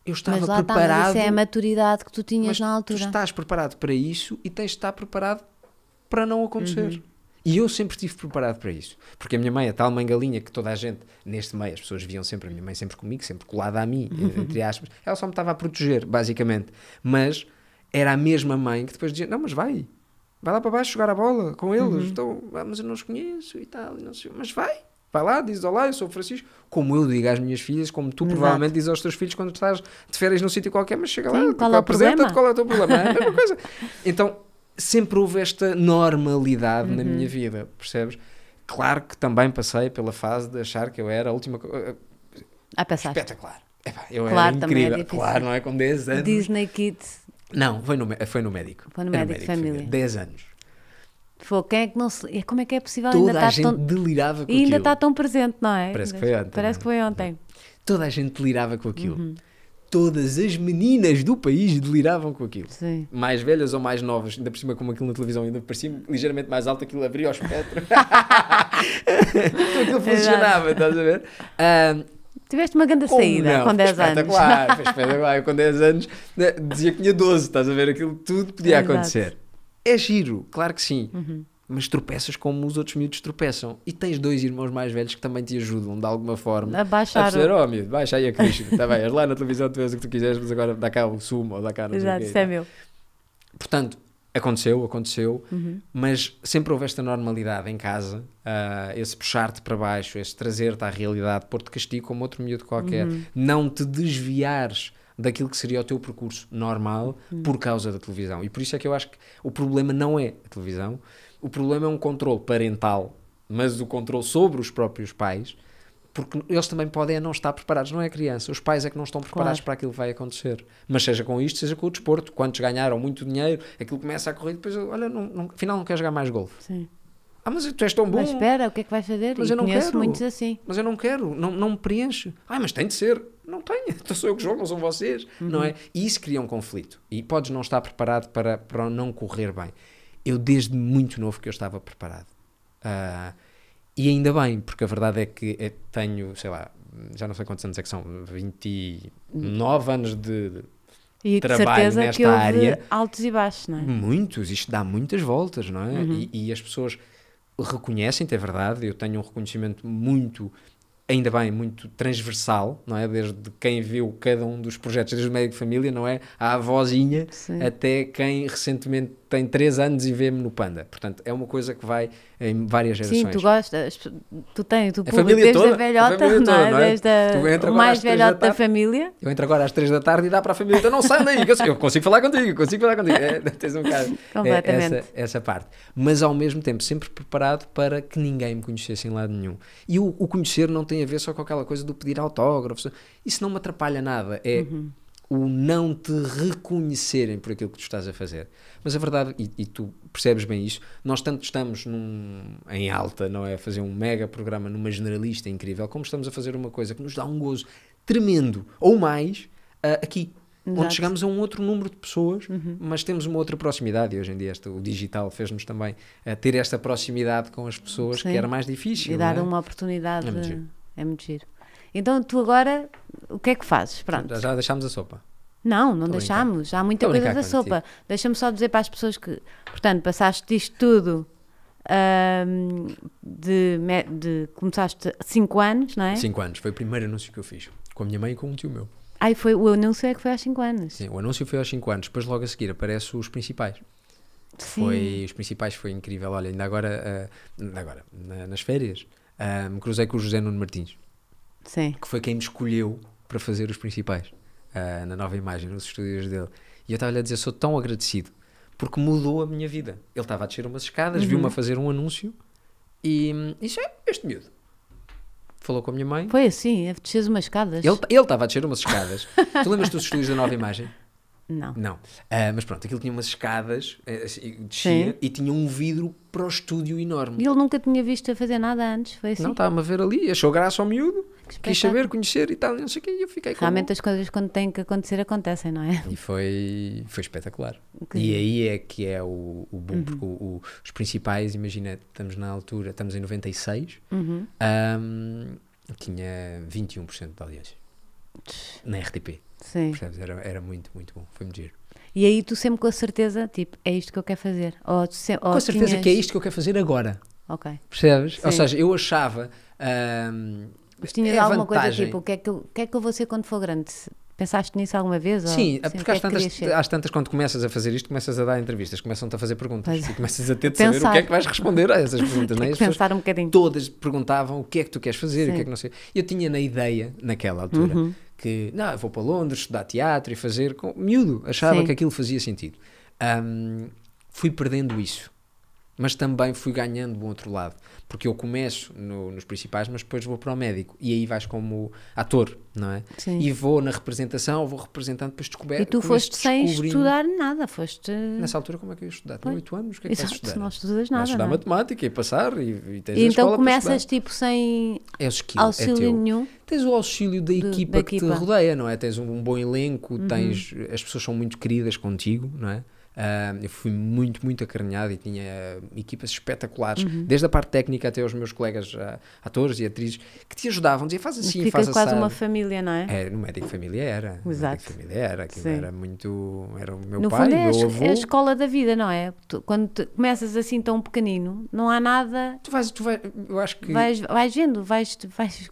eu estava mas lá preparado. Está, mas isso é a maturidade que tu tinhas na altura. Tu estás preparado para isso e tens de estar preparado para não acontecer. Uhum. E eu sempre estive preparado para isso. Porque a minha mãe, a é tal mãe galinha que toda a gente, neste meio, as pessoas viam sempre a minha mãe, sempre comigo, sempre colada a mim, uhum. entre aspas, ela só me estava a proteger, basicamente. Mas era a mesma mãe que depois dizia: Não, mas vai, vai lá para baixo jogar a bola com eles, uhum. então, ah, mas eu não os conheço e tal, e não sei, mas vai. Vai lá, diz olá, eu sou o Francisco, como eu digo às minhas filhas, como tu Exato. provavelmente dizes aos teus filhos quando estás de férias num sítio qualquer, mas chega Sim, lá, tipo, qual é apresenta-te qual é o teu problema. É a mesma coisa. Então, sempre houve esta normalidade uhum. na minha vida, percebes? Claro que também passei pela fase de achar que eu era a última coisa. Eh, ah, passaste. Espetacular. Epá, eu claro, era é incrível. É claro, não é? Com 10 anos. Disney Kids. Não, foi no, foi no médico. Foi no médico, médico família. 10 anos. Foi, quem é que não se... Como é que é possível Toda ainda a tá gente tão... delirava com e aquilo. E ainda está tão presente, não é? Parece que foi ontem. Parece que foi é? ontem. É. Toda a gente delirava com aquilo. Uhum. Todas as meninas do país deliravam com aquilo. Sim. Mais velhas ou mais novas, ainda por cima como aquilo na televisão, ainda por cima ligeiramente mais alto, aquilo abria o espectro. aquilo funcionava, estás a ver? Tiveste uma grande saída não, com 10 anos. claro com 10 anos né, dizia que tinha 12, estás a ver? Aquilo tudo podia é acontecer é giro, claro que sim. Uhum. Mas tropeças como os outros miúdos tropeçam. E tens dois irmãos mais velhos que também te ajudam de alguma forma. A baixar. A dizer, o... oh miúdo, baixa aí a Cristo. Está bem, lá na televisão tu vês o que tu quiseres, mas agora dá cá o sumo ou dá cá não Exato, isso é meu. Portanto, aconteceu, aconteceu, uhum. mas sempre houve esta normalidade em casa, uh, esse puxar-te para baixo, esse trazer-te à realidade, pôr-te castigo como outro miúdo qualquer, uhum. não te desviares daquilo que seria o teu percurso normal hum. por causa da televisão. E por isso é que eu acho que o problema não é a televisão, o problema é um controle parental, mas o controle sobre os próprios pais, porque eles também podem não estar preparados, não é a criança, os pais é que não estão preparados claro. para aquilo que vai acontecer. Mas seja com isto, seja com o desporto, quantos ganharam muito dinheiro, aquilo começa a correr, depois, olha, não, não, afinal não quer jogar mais golfe. Sim ah, mas tu és tão bom. Mas espera, o que é que vais fazer? Mas eu, eu não quero. muitos assim. Mas eu não quero, não, não me preencho. Ah, mas tem de ser. Não tenho então sou eu que jogo, não são vocês. Uhum. Não é? E isso cria um conflito. E podes não estar preparado para, para não correr bem. Eu, desde muito novo, que eu estava preparado. Uh, e ainda bem, porque a verdade é que eh, tenho, sei lá, já não sei quantos anos é que são, 29 anos de, de e trabalho nesta área. Altos e baixos, não é? Muitos, isto dá muitas voltas, não é? Uhum. E, e, as pessoas reconhecem-te, é verdade, eu tenho um reconhecimento muito ainda bem, muito transversal, não é? Desde quem viu cada um dos projetos, desde o médico de família, não é? A avózinha Sim. até quem recentemente tem 3 anos e vê-me no Panda. Portanto, é uma coisa que vai em várias gerações. Sim, tu gostas, tu tens a família desde toda, a velhota, a é? toda, não é? Desde a, o mais velhote da, da, família. Eu entro agora às 3 da tarde e dá para a família, então não sai daí, eu consigo falar contigo, consigo falar contigo. É, tens um bocado Completamente. É, essa, essa, parte. Mas ao mesmo tempo, sempre preparado para que ninguém me conhecesse em lado nenhum. E o, o conhecer não tem a ver só com aquela coisa do pedir autógrafos, isso não me atrapalha nada. É. Uhum o não te reconhecerem por aquilo que tu estás a fazer. Mas a verdade, e, e tu percebes bem isso, nós tanto estamos num, em alta, não é? A fazer um mega programa numa generalista incrível, como estamos a fazer uma coisa que nos dá um gozo tremendo, ou mais, uh, aqui. Exato. Onde chegamos a um outro número de pessoas, uhum. mas temos uma outra proximidade. E hoje em dia este, o digital fez-nos também ah, ter esta proximidade com as pessoas Sim. que era mais difícil. E dar é? uma oportunidade. É muito giro. É muito giro. Então tu agora, o que é que fazes? Pronto. Já deixámos a sopa. Não, não deixámos. Já Há muita coisa da sopa. Deixa-me só dizer para as pessoas que, portanto, passaste isto tudo. Um, de, de começaste 5 anos, não é? 5 anos, foi o primeiro anúncio que eu fiz com a minha mãe e com um tio meu. aí foi, o anúncio é que foi aos 5 anos. Sim, o anúncio foi aos 5 anos, depois logo a seguir aparece os principais. Sim. Foi, os principais foi incrível. Olha, ainda agora, uh, agora na, nas férias, uh, me cruzei com o José Nuno Martins. Sim. que foi quem me escolheu para fazer os principais, uh, na nova imagem, nos estúdios dele. E eu estava-lhe a dizer: sou tão agradecido, porque mudou a minha vida. Ele estava a descer umas escadas, uhum. viu-me a fazer um anúncio e disse: hum, é, este miúdo. Falou com a minha mãe. Foi assim, é, desces umas escadas. Ele estava a descer umas escadas. tu lembras dos estúdios da nova imagem? Não. Não. Uh, mas pronto, aquilo tinha umas escadas, uh, descia Sim. e tinha um vidro para o estúdio enorme. E ele nunca tinha visto a fazer nada antes, foi assim? Não, estava-me a ver ali, achou graça ao miúdo quis tá. saber, conhecer e tal, não sei o quê, e eu fiquei Realmente as coisas quando têm que acontecer, acontecem, não é? E foi, foi espetacular. E aí é que é o, o boom, uhum. porque o, o, os principais, imagina, estamos na altura, estamos em 96, uhum. um, tinha 21% de audiência na RTP. Sim. Percebes? Era, era muito, muito bom, foi-me giro. E aí tu sempre com a certeza, tipo, é isto que eu quero fazer. Ou, se, ou com a certeza tinhas... que é isto que eu quero fazer agora. Ok. Percebes? Sim. Ou seja, eu achava, um, mas tinhas é alguma vantagem. coisa tipo, o que, é que, o que é que eu vou ser quando for grande? Pensaste nisso alguma vez? Sim, assim, ou, porque é às tantas, às tantas, quando começas a fazer isto, começas a dar entrevistas, começam-te a fazer perguntas pois. e é. começas a ter de saber o que é que vais responder a essas perguntas. Não é? um bocadinho. Todas perguntavam o que é que tu queres fazer, Sim. o que é que não sei. Eu tinha na ideia, naquela altura, uhum. que não, eu vou para Londres estudar teatro e fazer. Com, miúdo, achava Sim. que aquilo fazia sentido. Um, fui perdendo isso mas também fui ganhando do outro lado, porque eu começo no, nos principais, mas depois vou para o médico e aí vais como ator, não é? Sim. E vou na representação, vou representando, depois descoberto. E tu é foste sem estudar nada, foste. Nessa altura, como é que eu ia estudar? Tinha 8 anos, o que é que estudar? não estudas nada. Não estudar não. É? matemática e passar e, e tens e então começas tipo sem é skill, é auxílio é nenhum. Tens o auxílio da equipa da que equipa. te rodeia, não é? Tens um, um bom elenco, uhum. tens, as pessoas são muito queridas contigo, não é? Uh, eu fui muito, muito acarinhado e tinha equipas espetaculares, uhum. desde a parte técnica até os meus colegas uh, atores e atrizes, que te ajudavam, dizia faz assim, Fica faz assim. quase uma família, não é? é no médico família era. Exato. família era, que era muito, era o meu no pai, é meu é avô. É a escola da vida, não é? Tu, quando tu começas assim tão pequenino, não há nada... Tu vais, tu vais, eu acho que... Vais, vais vendo, vais... vais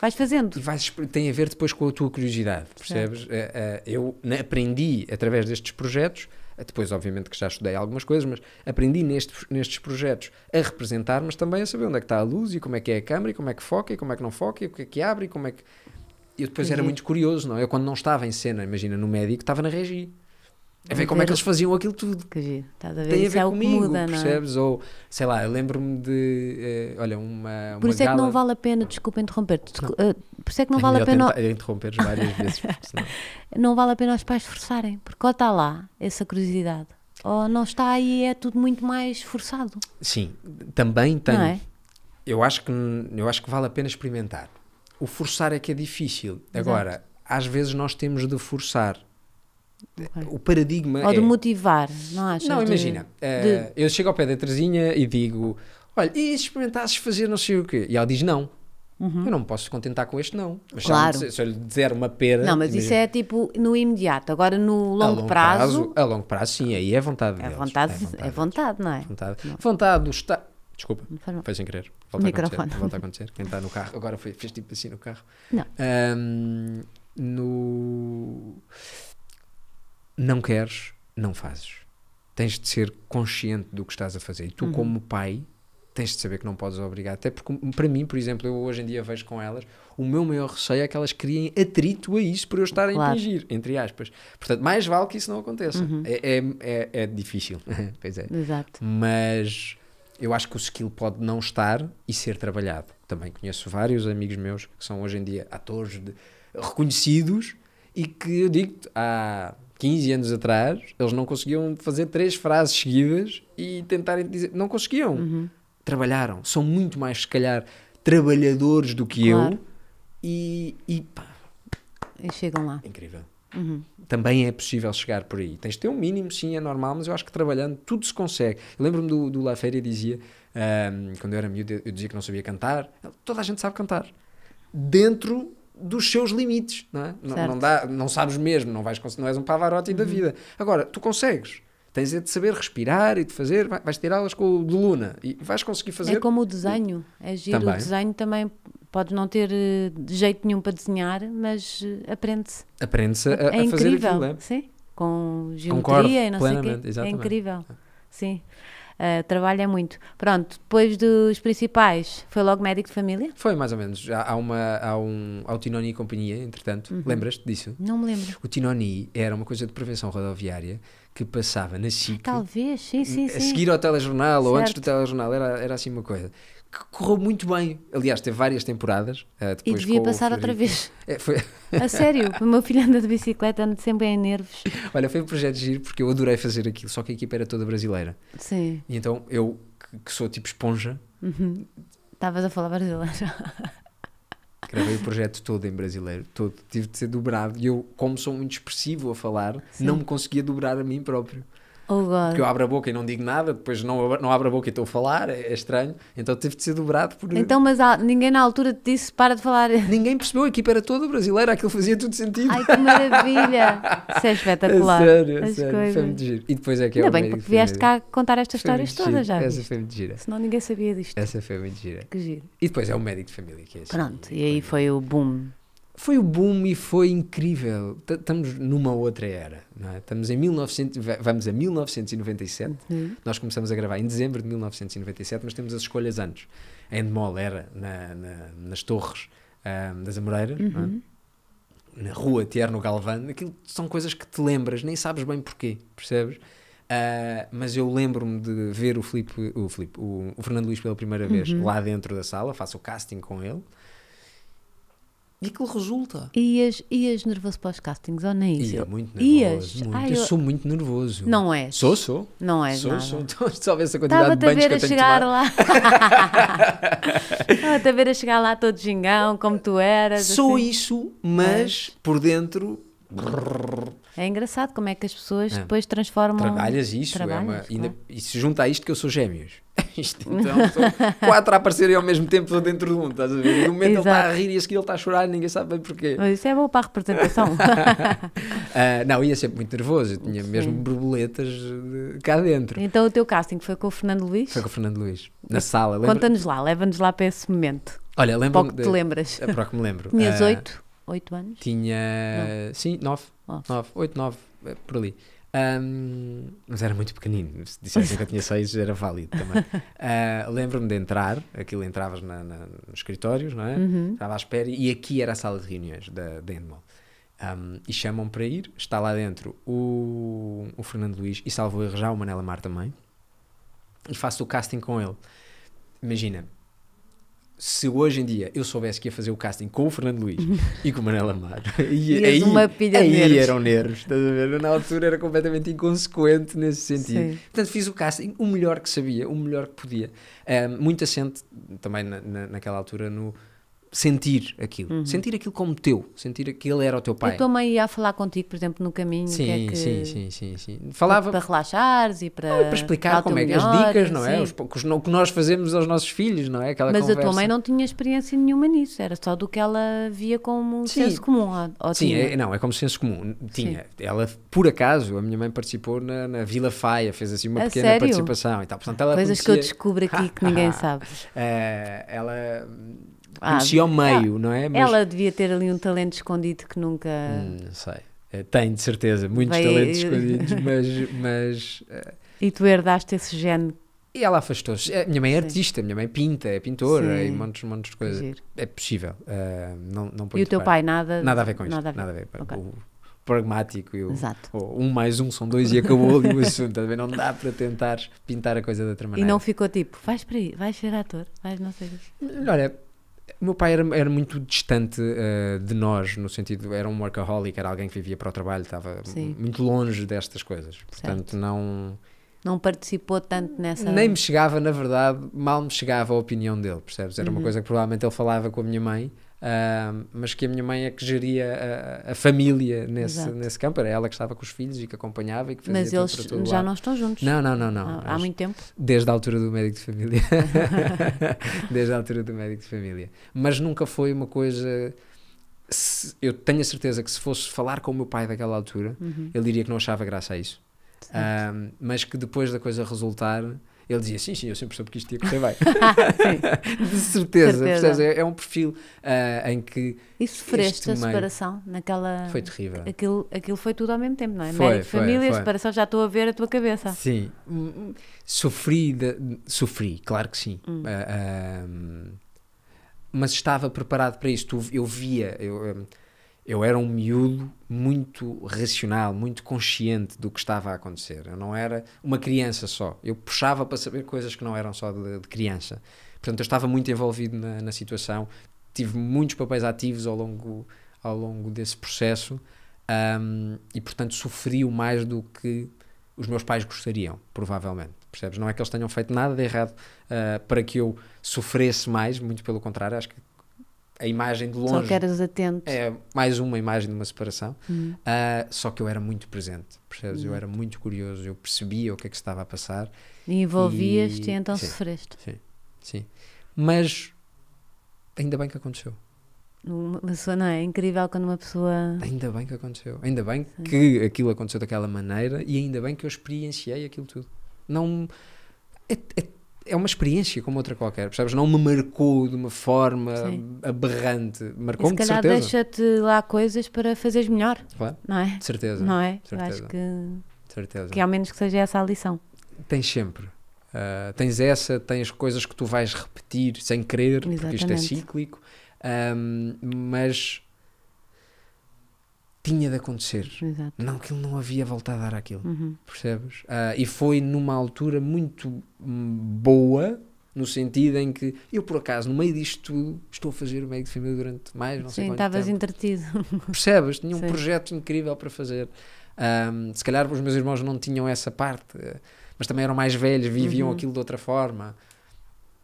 vais fazendo. E vais, tem a ver depois com a tua curiosidade, percebes? É. Eu aprendi através destes projetos é depois, obviamente, que já estudei algumas coisas, mas aprendi nestes, nestes projetos a representar, mas também a saber onde é que está a luz e como é que é a câmera e como é que foca e como é que não foca e o que é que abre e como é que. Eu depois uhum. era muito curioso, não? É? Eu, quando não estava em cena, imagina, no médico, estava na regi. É ver como é que eles faziam aquilo tudo. Que giro. Estás a ver? Tem a ver é comigo, muda, percebes? Não é? Ou, sei lá, lembro-me de, uh, olha, uma, uma Por isso é que não vale a pena, desculpa interromper-te, uh, por isso é que não é vale a pena... interromper interromperes várias vezes, senão... Não vale a pena os pais forçarem, porque ou está lá essa curiosidade, ou não está aí é tudo muito mais forçado. Sim, também tem... É? Eu, acho que, eu acho que vale a pena experimentar. O forçar é que é difícil. Exato. Agora, às vezes nós temos de forçar Okay. O paradigma. Ou de é- motivar, não achas? Não, de... imagina. Uh, de... Eh, eu chego ao pé da Teresinha e digo: Olha, e se experimentasses fazer não sei o quê? E ela diz: Não. Uhum. Eu não me posso contentar com este, não. Mas claro. Se, se eu lhe dizer uma pera. Não, mas imagina. isso é tipo no imediato. Agora, no longo, a longo prazo, prazo, A longo prazo, sim, aí é vontade. É, deles. Vontade, é vontade, é vontade, não é? Vontade, não. vontade do Estado. Desculpa, não foi sem querer. Volta Microfone. a, Volta a acontecer. Quem está no carro, agora foi, fez tipo assim no carro. Não. Um, no não queres, não fazes. Tens de ser consciente do que estás a fazer. E tu, uhum. como pai, tens de saber que não podes obrigar. Até porque, para mim, por exemplo, eu hoje em dia vejo com elas, o meu maior receio é que elas criem atrito a isso para eu estar claro. a impingir, entre aspas. Portanto, mais vale que isso não aconteça. Uhum. É, é, é, é, difícil, pois é. Exato. Mas eu acho que o skill pode não estar e ser trabalhado. Também conheço vários amigos meus que são hoje em dia atores de, reconhecidos e que eu digo há 15 anos atrás, eles não conseguiam fazer três frases seguidas e tentarem dizer. Não conseguiam. Uhum. Trabalharam. São muito mais, se calhar, trabalhadores do que claro. eu. E, e pá. E chegam lá. Incrível. Uhum. Também é possível chegar por aí. Tens de ter um mínimo, sim, é normal, mas eu acho que trabalhando tudo se consegue. lembro-me do, do La Féria dizia, um, quando eu era miúdo, eu dizia que não sabia cantar. Toda a gente sabe cantar. Dentro dos seus limites, não é? Não, dá, não sabes mesmo, não, vais, não és um Pavarotti uhum. da vida. Agora, tu consegues. Tens é de saber respirar e de fazer, vais ter aulas com o de Luna e vais conseguir fazer. É como o desenho, é giro. Também. O desenho também pode não ter eh, jeito nenhum para desenhar, mas eh, aprende-se. Aprende-se é a, é fazer incrível. aquilo, é? Sim, com geometria Concordo, e não sei o quê. É exatamente. É incrível, sim uh, trabalha muito. Pronto, depois dos principais, foi logo médico de família? Foi, mais ou menos. Há, há uma, há um ao Tinoni e Companhia, entretanto. Uhum. Lembras-te disso? Não me lembro. O Tinoni era uma coisa de prevenção rodoviária que passava na Chica. Talvez, sim, sim, sim. A seguir ao telejornal certo. ou antes do telejornal, era, era assim uma coisa que correu muito bem. Aliás, teve várias temporadas. Uh, e devia passar outra vez. É, foi... A sério, o meu filho anda de bicicleta, anda sempre em nervos. Olha, foi um projeto giro porque eu adorei fazer aquilo, só que a equipa era toda brasileira. Sim. E então eu, que sou tipo esponja. Uhum. Estavas uhum. a falar brasileiro. Gravei o projeto todo em brasileiro, todo. Tive de ser dobrado. E eu, como sou muito expressivo a falar, Sim. não me conseguia dobrar a mim próprio. Oh, God. Porque eu abro a boca e não digo nada, depois não, não abro a boca e estou a falar, é, é estranho. Então teve de ser dobrado por. Então, mas há, ninguém na altura te disse para de falar. Ninguém percebeu, a equipa era toda brasileira, aquilo fazia tudo sentido. Ai, que maravilha! Isso é espetacular. É sério, é sério. Coisas. Foi muito giro. E depois é que é Ainda é bem que vieste cá contar estas histórias todas já. Essa foi muito gira. Senão ninguém sabia disto. Essa foi muito gira. Que giro. E depois é o médico de família que é assim. Pronto, e aí foi o boom foi o boom e foi incrível. estamos numa outra era, é? Estamos em 1900, vamos a 1997. Uhum. Nós começamos a gravar em dezembro de 1997, mas temos as escolhas antes. A Endemol era na, na, nas torres um, das Amoreiras, é? uhum. é? na rua Tierno Galvão. Aquilo são coisas que te lembras, nem sabes bem porquê, percebes? Uh, mas eu lembro-me de ver o Filipe, o, Filipe, o, o, Fernando Luís pela primeira vez uhum. lá dentro da sala, faço o casting com ele. E aquilo resulta. Ias, ias nervoso para os castings, ou nem isso? Ia muito nervoso. Ias. Muito. Ai, eu... eu... sou muito nervoso. Não és? Sou, sou. Não és sou, nada. Sou, sou. Então, se soubesse a quantidade de banhos que eu tenho chegar lá. Estava-te a ver a chegar lá todo gingão, como tu eras. Sou assim. isso, mas é. por dentro... É engraçado como é que as pessoas é. depois transformam... Trabalhas isso. Trabalhas, é uma, ainda, e se junta a isto que eu sou gêmeos. Isto então, são quatro a aparecerem ao mesmo tempo dentro de um, estás a ver? E no momento Exato. ele está a rir e a seguir ele está a chorar e ninguém sabe bem porquê. Mas isso é bom para a representação. uh, não, ia sempre muito nervoso, eu tinha Sim. mesmo borboletas cá dentro. Então o teu casting foi com o Fernando Luís? Foi com o Fernando Luís, na sala. Lembra... Conta-nos lá, leva-nos lá para esse momento. Olha, lembro-me. Para que te lembras. É, para que me lembro. Tinhas ah, oito? Uh, oito anos? Tinha. Não. Sim, nove. Nove, oito, nove, eh, por ali. Um, mas era muito pequenino. Se dissessem que eu tinha seis, era válido também. Uh, Lembro-me de entrar, aquilo entravas na, na, nos escritórios, não é? Uhum. Estava à espera e aqui era a sala de reuniões da, da Endemol. Um, e chamam para ir, está lá dentro o, o Fernando Luís e salvo erro já o Manela Mar também. E faço o casting com ele. Imagina, se hoje em dia eu soubesse que ia fazer o casting com o Fernando Luís e com o Manel e, aí, uma pilha aí nervos. eram nervos, estás a ver? Na altura era completamente inconsequente nesse sentido. Sim. Portanto, fiz o casting o melhor que sabia, o melhor que podia. Um, muita também na, na, naquela altura, no, sentir aquilo, uhum. sentir aquilo como teu, sentir aquilo era o teu pai. A tua mãe ia falar contigo, por exemplo, no caminho. Sim, que é que... sim, sim, sim, sim. Falava para relaxares e para, para explicar como é que as dicas, não é? Os, o que nós fazemos aos nossos filhos, não é? Aquela Mas conversa. a tua mãe não tinha experiência nenhuma nisso, era só do que ela via como sim. senso comum. Ou sim, é, não, é como senso comum. Tinha. Sim. Ela, por acaso, a minha mãe participou na, na Vila Faia, fez assim uma a pequena sério? participação e tal. Portanto, ela Coisas conhecia... que eu descubro aqui que ninguém sabe. Eh, ela ah, Conheci ao ah, meio, não é? Mas... Ela devia ter ali um talento escondido que nunca. Hum, não sei. É, tem, de certeza, muitos Vai... talentos escondidos, mas. mas eh, E tu herdaste esse gene e ela afastou-se. É, minha mãe é Sim. artista, minha mãe pinta, é pintora Sim. e montes, montes de coisas. É possível. Uh, não, não e o teu pai nada, nada a ver com isso Nada a ver. Nada a ver. Okay. O pragmático e o, o, um mais um são dois e acabou ali o assunto. Também não dá para tentar pintar a coisa da outra maneira. E não ficou tipo, vais para aí, vais ser ator, vais não sei. Olha, o meu pai era, era muito distante uh, de nós, no sentido, era um workaholic, era alguém que vivia para o trabalho, estava muito longe destas coisas. Portanto, certo. não. Não participou tanto nessa. Nem me chegava, na verdade, mal me chegava a opinião dele, percebes? Era uhum. uma coisa que provavelmente ele falava com a minha mãe Uh, mas que a minha mãe é que geria a, a família nesse, nesse campo, era ela que estava com os filhos e que acompanhava e que fazia Mas eles já lado. não estão juntos? Não, não, não. não. Ah, há muito tempo? Desde a altura do médico de família. desde a altura do médico de família. Mas nunca foi uma coisa... Se, eu tenho a certeza que se fosse falar com o meu pai daquela altura, uhum. ele diria que não achava graça a isso. mas que depois da coisa resultar ele dizia, sim, sim, eu sempre soube que isto ia correr bem. de certeza, certeza. É, é, um perfil uh, em que. E sofreste a separação naquela. Foi terrível. Aquilo, aquilo foi tudo ao mesmo tempo, não é? Foi, foi, família, foi. separação, já estou a ver a tua cabeça. Sim. Hum, hum, sofri, de... sofri, claro que sim. Hum. Uh, mas estava preparado para isso. Eu via. Eu, eu era um miúdo muito racional, muito consciente do que estava a acontecer. Eu não era uma criança só. Eu puxava para saber coisas que não eram só de, de criança. Portanto, eu estava muito envolvido na, na, situação. Tive muitos papéis ativos ao longo, ao longo desse processo um, e, portanto, sofri mais do que os meus pais gostariam, provavelmente. Percebes? Não é que eles tenham feito nada de errado uh, para que eu sofresse mais, muito pelo contrário, acho que a imagem de longe. Só que eras atento. É mais uma imagem de uma separação. Uhum. Uh, só que eu era muito presente, percebes? Uhum. Eu hum. era muito curioso, eu percebia o que é que se estava a passar. E envolvias-te e... e... então sim, sofreste. Sim, sim. Mas ainda bem que aconteceu. Uma pessoa, não é? é incrível quando uma pessoa. Ainda bem que aconteceu. Ainda bem sim. que aquilo aconteceu daquela maneira e ainda bem que eu experienciei aquilo tudo. Não. É, é é uma experiência como outra qualquer, percebes? Não me marcou de uma forma Sim. aberrante. Marcou-me de certeza. deixa-te lá coisas para fazeres melhor. Claro. Não é? De certeza. Não é? Certeza. Eu acho que. Certeza. Que ao menos que seja essa a lição. Tens sempre. Uh, tens essa, tens coisas que tu vais repetir sem querer, Exatamente. porque isto é cíclico. Um, mas tinha de acontecer. Exato. Não, aquilo não havia voltado a dar aquilo. Uhum. Percebes? Uh, e foi numa altura muito hum, boa, no sentido em que eu, por acaso, no meio disto tudo, estou a fazer o meio de família durante mais, não Sim, sei quanto estavas entretido. Percebes? Tinha um Sim. projeto incrível para fazer. Um, se calhar os meus irmãos não tinham essa parte, mas também eram mais velhos, viviam uhum. aquilo de outra forma.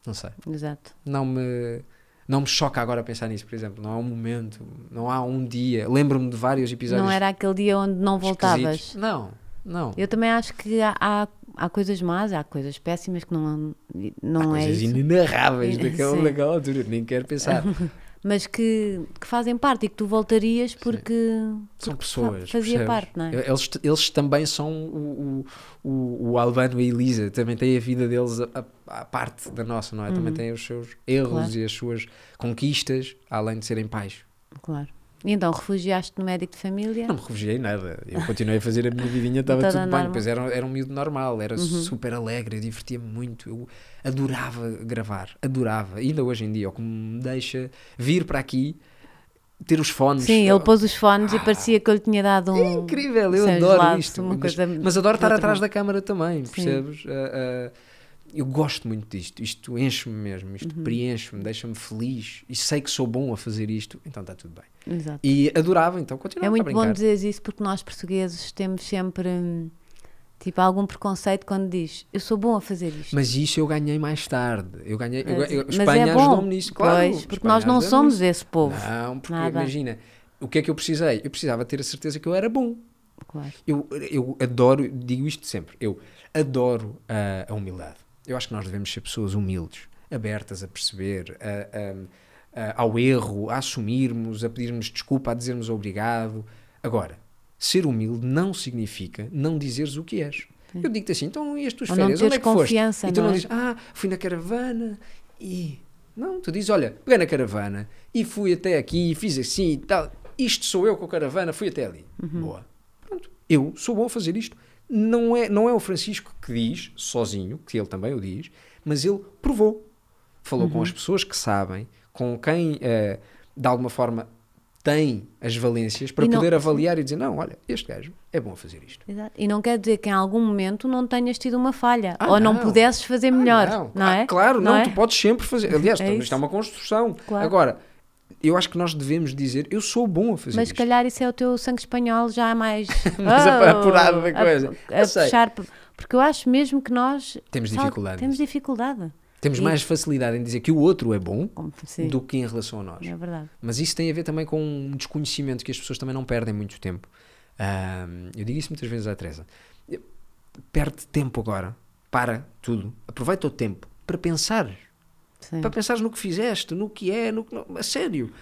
Não sei. Exato. Não me não me choca agora pensar nisso, por exemplo. Não há é um momento, não há um dia. Lembro-me de vários episódios. Não era aquele dia onde não voltavas? Não, não. Eu também acho que há, há, há, coisas más, há coisas péssimas que não, não há é. Coisas isso. inenarráveis daquela, daquela altura, nem quero pensar. mas que, que fazem parte e que tu voltarias porque, Sim. são pessoas, fazia percebes? parte, não é? Eles, eles também são o, o, o Albano e a Elisa, também têm a vida deles a, a, a parte da nossa, não é? Uhum. Também têm os seus erros claro. e as suas conquistas, além de serem pais. Claro. E então refugiaste no médico de família? Não me refugiei nada. Eu continuei a fazer a minha vidinha, estava tudo bem. Pois era, era um miúdo normal, era uhum. super alegre, eu divertia-me muito. Eu adorava gravar, adorava. E ainda hoje em dia, o que me deixa vir para aqui ter os fones. Sim, ele pôs os fones ah, e parecia que eu lhe tinha dado um. É incrível, eu adoro isto. Mas, mas, adoro estar atrás da câmara também, percebes? Ah, ah, eu gosto muito disto, isto enche-me mesmo, isto uhum. preenche-me, deixa-me feliz e sei que sou bom a fazer isto, então está tudo bem. Exato. E adorava, então continuava a É muito bom dizer isso porque nós portugueses temos sempre hum, tipo algum preconceito quando diz eu sou bom a fazer isto. Mas isso eu ganhei mais tarde. Eu ganhei, eu, eu, mas é Espanha é ajudou-me nisso, claro. Pois, porque nós não somos esse povo. Não, porque Nada. imagina, o que é que eu precisei? Eu precisava ter a certeza que eu era bom. Claro. Eu, eu adoro, digo isto sempre, eu adoro a, a humildade. Eu acho que nós devemos ser pessoas humildes, abertas a perceber, a, a eh, ao erro, a assumirmos, a pedirmos desculpa, a dizermos obrigado. Agora, ser humilde não significa não dizeres o que és. Sim. Eu digo-te assim, então e as tuas férias, onde é que foste? E tu não, não é? dizes, ah, fui na caravana e... Não, tu dizes, olha, peguei na caravana e fui até aqui e fiz assim e tal. Isto sou eu com a caravana, fui até ali. Uhum. Boa. Pronto, eu sou bom a fazer isto. Não é, não é o Francisco que diz, sozinho, que ele também o diz, mas ele provou. Falou uhum. com as pessoas que sabem, com quem é, de alguma forma tem as valências para não, poder avaliar e dizer, não, olha, este gajo é bom a fazer isto. Exato. E não quer dizer que em algum momento não tenhas tido uma falha ah, ou não, não pudesses fazer ah, melhor, não, não ah, é? Ah, claro, não, é? tu podes sempre fazer. Aliás, é isto é uma construção. Claro. Agora, eu acho que nós devemos dizer, eu sou bom a fazer Mas se calhar isso é o teu sangue espanhol já mais... mais oh, apurado da coisa. A, a puxar, porque eu acho mesmo que nós... Temos dificuldade. Temos dificuldade. Temos e... mais facilidade em dizer que o outro é bom Sim. do que em relação a nós. É verdade. Mas isso tem a ver também com um desconhecimento que as pessoas também não perdem muito tempo. eu digo isso muitas vezes à Teresa. Perde tempo agora. Para tudo. Aproveita o tempo para pensar. Sim. Para pensar no que fizeste, no que é, no que não... A sério.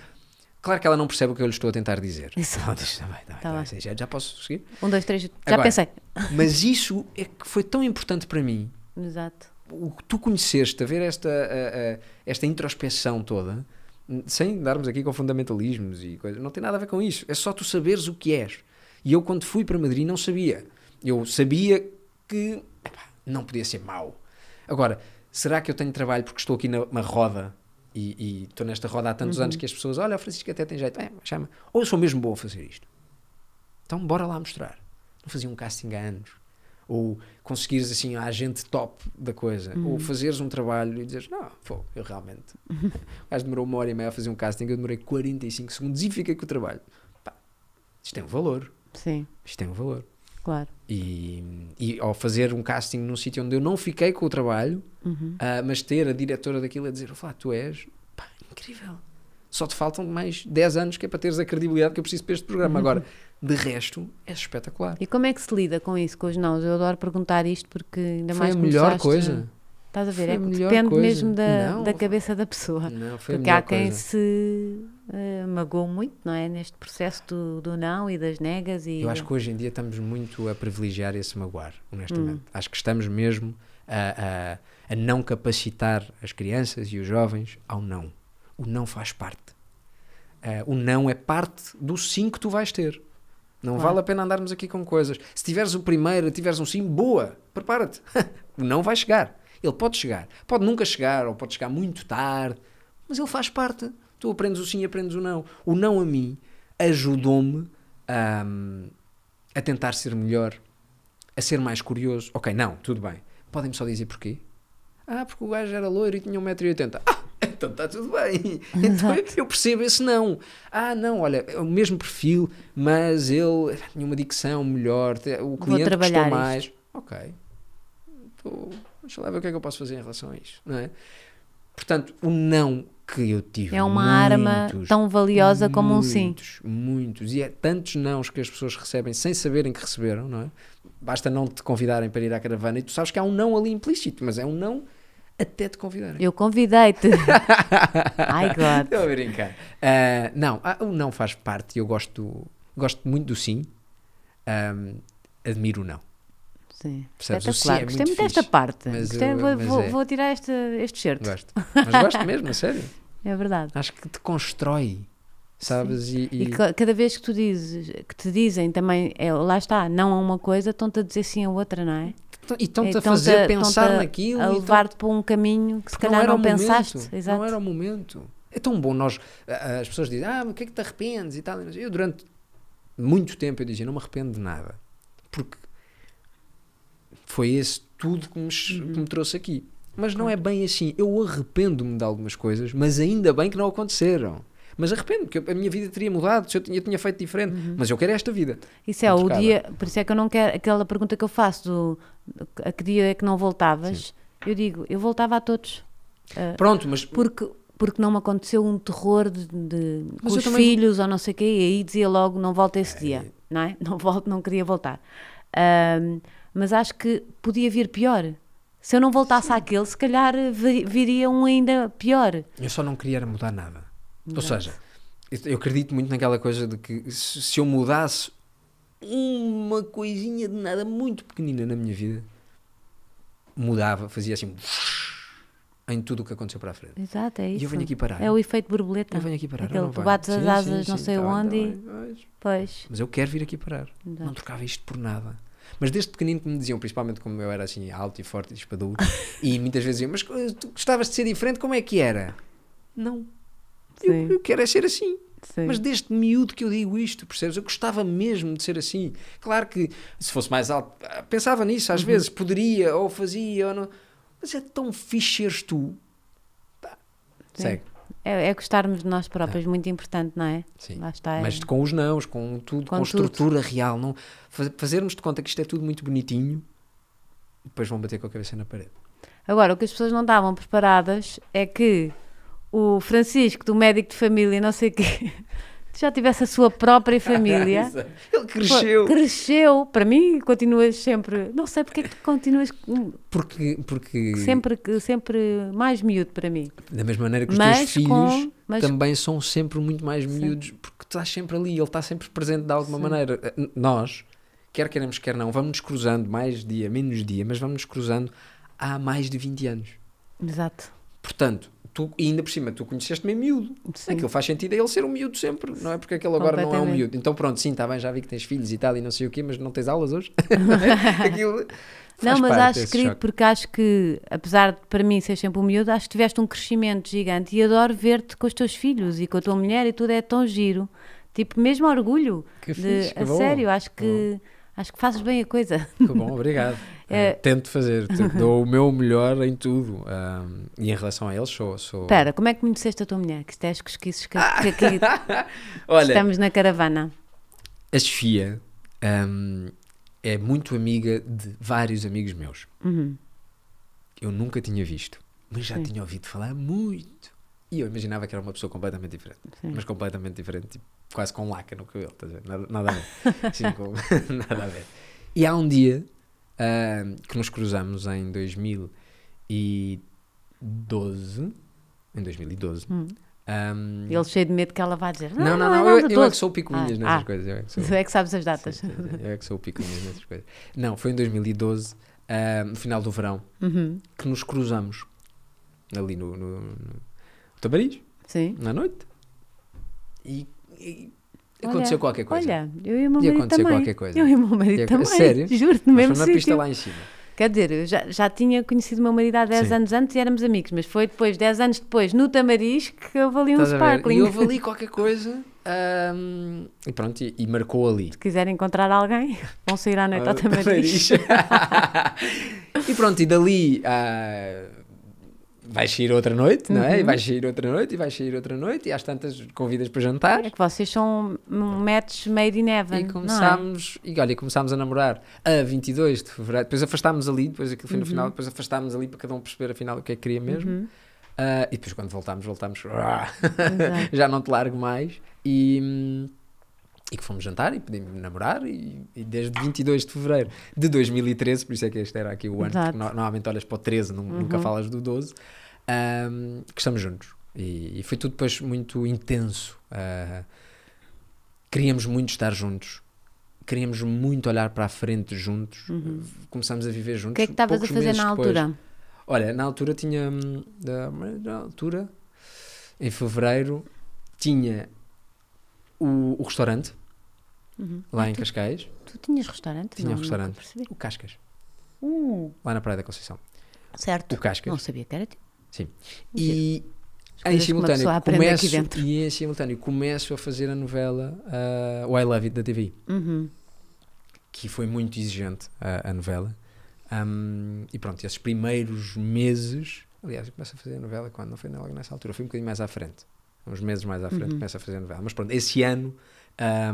Claro que ela não percebe o que eu lhe estou a tentar dizer. Isso. Não, diz, tá bem, tá bem, tá tá bem. Já, já, posso seguir? Um, dois, três, já Agora, pensei. Mas isso é que foi tão importante para mim. Exato o que tu conheceste, a ver esta, a, a, esta introspecção toda, hum, sem darmos aqui com fundamentalismos e coisas, não tem nada a ver com isso. É só tu saberes o que és. E eu, quando fui para Madrid, não sabia. Eu sabia que epá, não podia ser mau. Agora, será que eu tenho trabalho porque estou aqui numa roda e, e estou nesta roda há tantos uhum. anos que as pessoas, olha, o Francisco até tem jeito, é, chama. Ou eu sou mesmo bom a fazer isto. Então, bora lá mostrar. Não fazia um casting há anos ou conseguires assim a agente top da coisa, uhum. ou fazeres um trabalho e dizeres, não, pô, eu realmente uhum. o gajo demorou uma hora e meia a fazer um casting, eu demorei 45 segundos e fiquei com o trabalho. Pá, isto tem é um valor. Sim. Isto tem é um valor. Claro. E, e ao fazer um casting num sítio onde eu não fiquei com o trabalho, uhum. uh, mas ter a diretora daquilo a dizer, Fá, tu és pá, incrível só te faltam mais 10 anos que é para teres a credibilidade que eu preciso para este programa. Agora, de resto, é espetacular. E como é que se lida com isso, com os nãos? Eu adoro perguntar isto porque ainda foi mais a melhor coisa. Estás a ver? É depende coisa. mesmo da, não, da cabeça da pessoa. Não, foi porque há quem se uh, magoou muito, não é? Neste processo do, do não e das negas. E... Eu acho que hoje em dia estamos muito a privilegiar esse magoar, honestamente. Hum. Acho que estamos mesmo a, a, a não capacitar as crianças e os jovens ao não. O não faz parte. Uh, o não é parte do sim que tu vais ter. Não claro. vale a pena andarmos aqui com coisas. Se tiveres o primeiro, tiveres um sim, boa, prepara-te. o não vai chegar. Ele pode chegar. Pode nunca chegar, ou pode chegar muito tarde, mas ele faz parte. Tu aprendes o sim e aprendes o não. O não a mim ajudou-me a, a tentar ser melhor, a ser mais curioso. Ok, não, tudo bem. Podem-me só dizer porquê? Ah, porque o gajo era loiro e tinha 1,80m. Ah, então está tudo bem. Então eu percebo esse não. Ah, não, olha, é o mesmo perfil, mas ele tinha uma dicção melhor, o cliente gostou isto. mais. Ok. Então, deixa lá ver o que é que eu posso fazer em relação a isso, não é? Portanto, o não que eu tive. É uma muitos, arma tão valiosa muitos, como um sim. Muitos, muitos. E é tantos nãos que as pessoas recebem sem saberem que receberam, não é? Basta não te convidarem para ir à caravana e tu sabes que há um não ali implícito, mas é um não até te convidar Eu convidei-te. Ai, God. Estou a brincar. Uh, não, ah, o não faz parte. Eu gosto, gosto muito do sim. Um, admiro o não. Sim. Percebes? O sim é Gostei muito desta parte. Mas, Gostei, eu, vou, vou, é. vou, tirar este, este certo. Gosto. Mas gosto mesmo, a sério. É verdade. Acho que te constrói. Sabes? E, e... e, cada vez que tu dizes, que te dizem também, é, lá está, não a uma coisa, estão-te a dizer sim a outra, não é? Então, e estão-te a então, fazer pensar naquilo. A levar-te para um caminho que se calhar não, não pensaste. Exato. não era o momento. É tão bom nós. As pessoas dizem, ah, o que é que te arrependes e tal. Eu, durante muito tempo, eu dizia, não me arrependo de nada. Porque foi esse tudo que me, que me uhum. trouxe aqui. Mas não é bem assim. Eu arrependo-me de algumas coisas, mas ainda bem que não aconteceram. Mas arrependo, porque a minha vida teria mudado se eu tinha, eu tinha feito diferente. Uhum. Mas eu quero esta vida. Isso é, o dia. Por isso é que eu não quero. Aquela pergunta que eu faço do a que dia é que não voltavas, Sim. eu digo, eu voltava a todos. Ah, Pronto, mas. Porque porque não me aconteceu um terror de, de com os também... filhos ou não sei o quê, e aí dizia logo não volta esse é... dia, é. não é? Não volto, não queria voltar. Um, mas acho que podia vir pior. Se eu não voltasse Sim. àquele, se calhar viria um ainda pior. Eu só não queria mudar nada. Ou seja, eu acredito muito naquela coisa de que se eu mudasse uma coisinha de nada muito pequenina na minha vida, mudava, fazia assim em tudo o que aconteceu para a frente. Exato, é isso. E eu venho aqui parar. É o efeito borboleta. Eu venho aqui parar. Aquele, bate tu bates as asas sim, não sei tá onde bem, tá Bem. Pois. Mas eu quero vir aqui parar. Exato. Não trocava isto por nada. Mas desde pequenino que me diziam, principalmente como eu era assim alto e forte e espaduro, e muitas vezes diziam, mas eh, tu gostavas de ser diferente, como é que era? Não. Eu, eu, quero é ser assim. Sim. Mas deste miúdo que eu digo isto, percebes? Eu gostava mesmo de ser assim. Claro que se fosse mais alto, ah, pensava nisso às uhum. vezes, poderia, ou fazia, ou não. Mas é tão fixe seres tu. Segue. É, é, gostarmos de nós próprios, é. muito importante, não é? Sim. Está, é... Mas com os nãos, com tudo, com, com tudo. estrutura real. Não... Fazermos de conta que isto é tudo muito bonitinho, depois vão bater com a cabeça na parede. Agora, o que as pessoas não estavam preparadas é que o Francisco, do médico de família, não sei o quê, já tivesse a sua própria família. É. Ele cresceu. Pô, cresceu. Para mim, continuas sempre. Não sei porque é que continuas. Porque. porque... Sempre, sempre mais miúdo para mim. Da mesma maneira que os mas teus filhos mas... também são sempre muito mais miúdos, Sim. porque estás sempre ali, ele está sempre presente de alguma Sim. maneira. Eh, nós, quer queremos, quer não, vamos nos cruzando mais dia, menos dia, mas vamos nos cruzando há mais de 20 anos. Exato. Portanto, tu, e ainda por cima, tu conheceste-me miúdo. Sim. Aquilo faz sentido é ele ser um miúdo sempre, não é? Porque aquele agora não é um miúdo. Então pronto, sim, está bem, já vi que tens filhos e tal e não sei o quê, mas não tens aulas hoje. aquilo. Não, mas acho querido, porque acho que, apesar de para mim ser sempre um miúdo, acho que tiveste um crescimento gigante e adoro ver-te com os teus filhos e com a tua mulher e tudo é tão giro. Tipo, mesmo orgulho. Que de, fixe, que A bom. sério, acho que, acho que fazes bem a coisa. Que bom, obrigado. É. Eh, tento fazer, dou o meu melhor em tudo. Um, e em relação a eles, sou. sou... Pera, como é que conheceste a tua mulher? Que estás que, que, que aqui Olha, estamos na caravana. A Sofia um, é muito amiga de vários amigos meus. Uhum. Eu nunca tinha visto, mas já Sim. tinha ouvido falar muito. E eu imaginava que era uma pessoa completamente diferente, Sim. mas completamente diferente, tipo, quase com laca no cabelo, estás a ver? Nada, nada a ver. Sim, com, nada a ver. E há um dia uh, que nos cruzamos em 2012. Em 2012. Hum. Um, Ele cheio de medo que ela vá dizer. Não, não, não, não, não eu, eu é que sou o picuinhas ah, nessas ah, coisas. Eu é, sou, é que sabes as datas. Sim, eu é que sou o picuinhas nessas coisas. Não, foi em 2012, uh, no final do verão, uhum. que nos cruzamos ali no, no, no Tabariz. Sim. Na noite. E, e Aconteceu qualquer coisa. Olha, eu e o meu marido. E aconteceu também. qualquer coisa. Eu e o meu marido e, também. Sério? Juro-te, no mesmo foi na pista lá em cima. Quer dizer, eu já, já tinha conhecido o meu marido há 10 Sim. anos antes e éramos amigos, mas foi depois, 10 anos depois, no Tamariz, que eu ali um sparkling. E houve ali qualquer coisa um, e pronto, e, e, marcou ali. Se quiserem encontrar alguém, vão sair à noite ao Tamariz. e pronto, e dali. Uh, vais sair outra noite, não é? Uhum. E vais sair outra noite, e vais sair outra noite, e às tantas convidas para jantar. É que vocês são um match made in heaven. E é? começámos, é? e olha, começámos a namorar a 22 de fevereiro, depois afastámos ali, depois aquilo foi no uhum. final, depois afastámos ali para cada um perceber afinal o que é que queria mesmo. Uhum. Uh, e depois quando voltámos, voltámos, já não te largo mais. E. Hum, e que fomos jantar e pedimos namorar e, e, desde 22 de fevereiro de 2013, por isso é que este era aqui o ano, Exato. porque normalmente olhas para o 13, uhum. nunca falas do 12, um, que estamos juntos. E, e, foi tudo depois muito intenso. Uh, queríamos muito estar juntos, queríamos muito olhar para a frente juntos, uhum. começámos a viver juntos. O que é que estavas a fazer na depois. altura? Olha, na altura tinha. Hum, na altura, em fevereiro, tinha o, o restaurante, uhum. lá ah, em tu, Cascais. Tu tinhas restaurante? Tinha não, um restaurante. O Cascas. Uh. Lá na Praia da Conceição. Certo. O Cascas. Não sabia que era teu. Sim. E em simultâneo, começo, e em simultâneo começo a fazer a novela uh, O I Love It da TV. Uhum. Que foi muito exigente a novela. Um, e pronto, esses primeiros meses. Aliás, eu começo a fazer a novela quando? Não foi logo nessa altura, fui um bocadinho mais à frente uns meses mais à frente, uhum. a fazer novela. Mas pronto, esse ano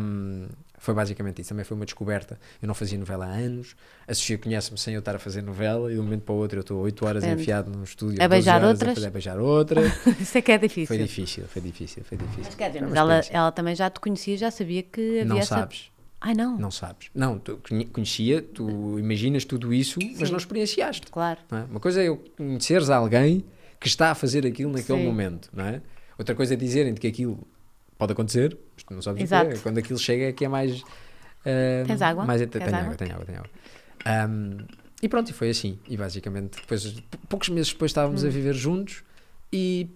um, foi basicamente isso. Também foi uma descoberta. Eu não fazia novela há anos. A Sofia conhece-me sem eu estar a fazer novela e de um momento para o outro eu estou 8 horas Depende. enfiado num estúdio. A beijar outras? A, fazer, beijar outras. isso é que é difícil. Foi difícil, foi difícil, foi difícil. Mas quer dizer, mas ela, ela também já te conhecia, já sabia que havia Não essa... sabes. Ai, não. Não sabes. Não, tu conhecia, tu imaginas tudo isso, Sim. mas não experienciaste. Claro. Não é? Uma coisa é eu conheceres alguém que está a fazer aquilo naquele Sim. momento, não é? Outra coisa é dizerem-te que aquilo pode acontecer, mas tu não sabes Exato. o que é. Quando aquilo chega é que é mais. Uh, Tens água? Mais, Tens tenho água? água, tenho água, tenho água. Um, e pronto, e foi assim. E basicamente, depois, poucos meses depois estávamos hum. a viver juntos e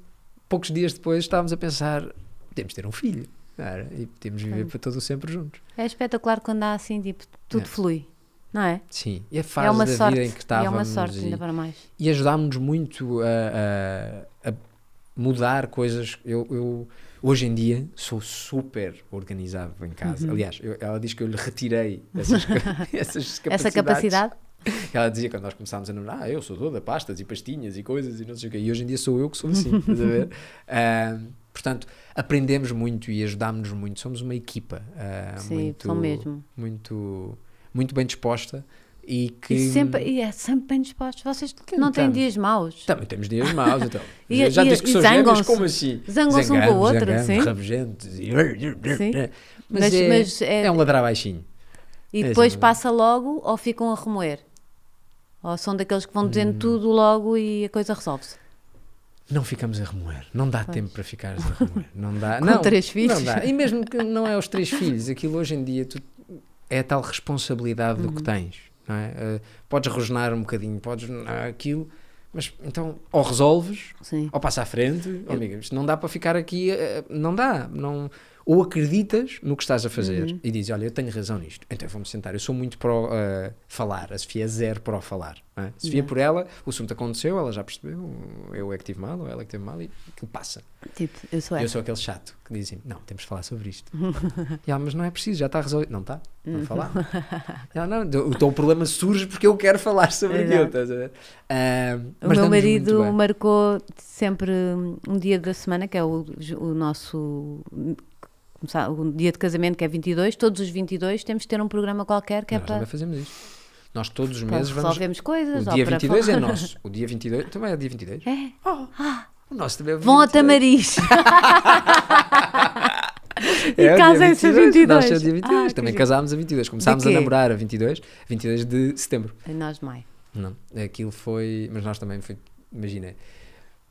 poucos dias depois estávamos a pensar: podemos ter um filho era, e podemos viver para todo o sempre juntos. É espetacular quando há assim, tipo, tudo é. flui, não é? Sim, e a é fase é uma da sorte, vida em que estávamos. E é uma sorte, e, ainda para mais. E ajudámos-nos muito a, a mudar coisas. Eu, eu, hoje em dia sou super organizado em casa. Uhum. Aliás, eu, ela diz que eu lhe retirei essas, essas capacidades. Essa capacidade? Ela dizia quando nós começámos a namorar, ah, eu sou toda pastas e pastinhas e coisas e não sei o quê. E hoje em dia sou eu que sou assim, estás a ver? Uh, portanto, aprendemos muito e ajudámos-nos muito. Somos uma equipa uh, Sim, muito, mesmo. muito muito bem disposta e que. E sempre, e é sempre bem dispostos. Vocês Tentamos. não têm dias maus. Também temos dias maus, então. e, já e, diz que são gêmeos, como assim? Zangam-se um com o outro, sim. Sim. É. Mas, mas, é, mas é, é, um ladrar baixinho. E é assim, depois assim, passa logo ou ficam a remoer? Ou são daqueles que vão dizendo hum. tudo logo e a coisa resolve-se? Não ficamos a remoer, não dá pois. tempo para ficares a remoer, não dá. Com não, três filhos? Não dá. E mesmo que não é os três filhos, aquilo hoje em dia tu, é a tal responsabilidade uhum. do que uhum. tens não é? Uh, podes rosnar um bocadinho, podes aquilo, mas então ou resolves, Sim. ou passa à frente, eu... ou, amiga, não dá para ficar aqui, eh, não dá, não ou acreditas no que estás a fazer uhum. e dizes, olha, eu tenho razão nisto, então vamos sentar. Eu sou muito pro uh, falar, a Sofia é zero pro falar. É? Se via yeah. por ela, o assunto aconteceu, ela já percebeu, eu é que tive mal, ou ela é que teve mal, e aquilo passa. Tipo, eu sou Eu sou aquele chato que dizem, não, temos de falar sobre isto. e ela, mas não é preciso, já está resolvido. Não está, uhum. não falar. ela, não, então o problema surge porque eu quero falar sobre aquilo. o meu marido marcou sempre um dia da semana, que é o, o nosso começar o dia de casamento, que é 22, todos os 22 temos de ter um programa qualquer que Nós é para... Nós fazemos isso. Nós todos os meses vamos... Resolvemos coisas. O dia 22 para... é nosso. O dia 22 também é dia 22. É? Oh. Ah. O nosso também é 22. Vão a Tamariz. é, e casem-se a 22. Nós a 22. Ah, também casámos a 22. Começámos a namorar a 22, 22 de setembro. E nós de maio. Não, aquilo foi... Mas nós também foi... Imagina...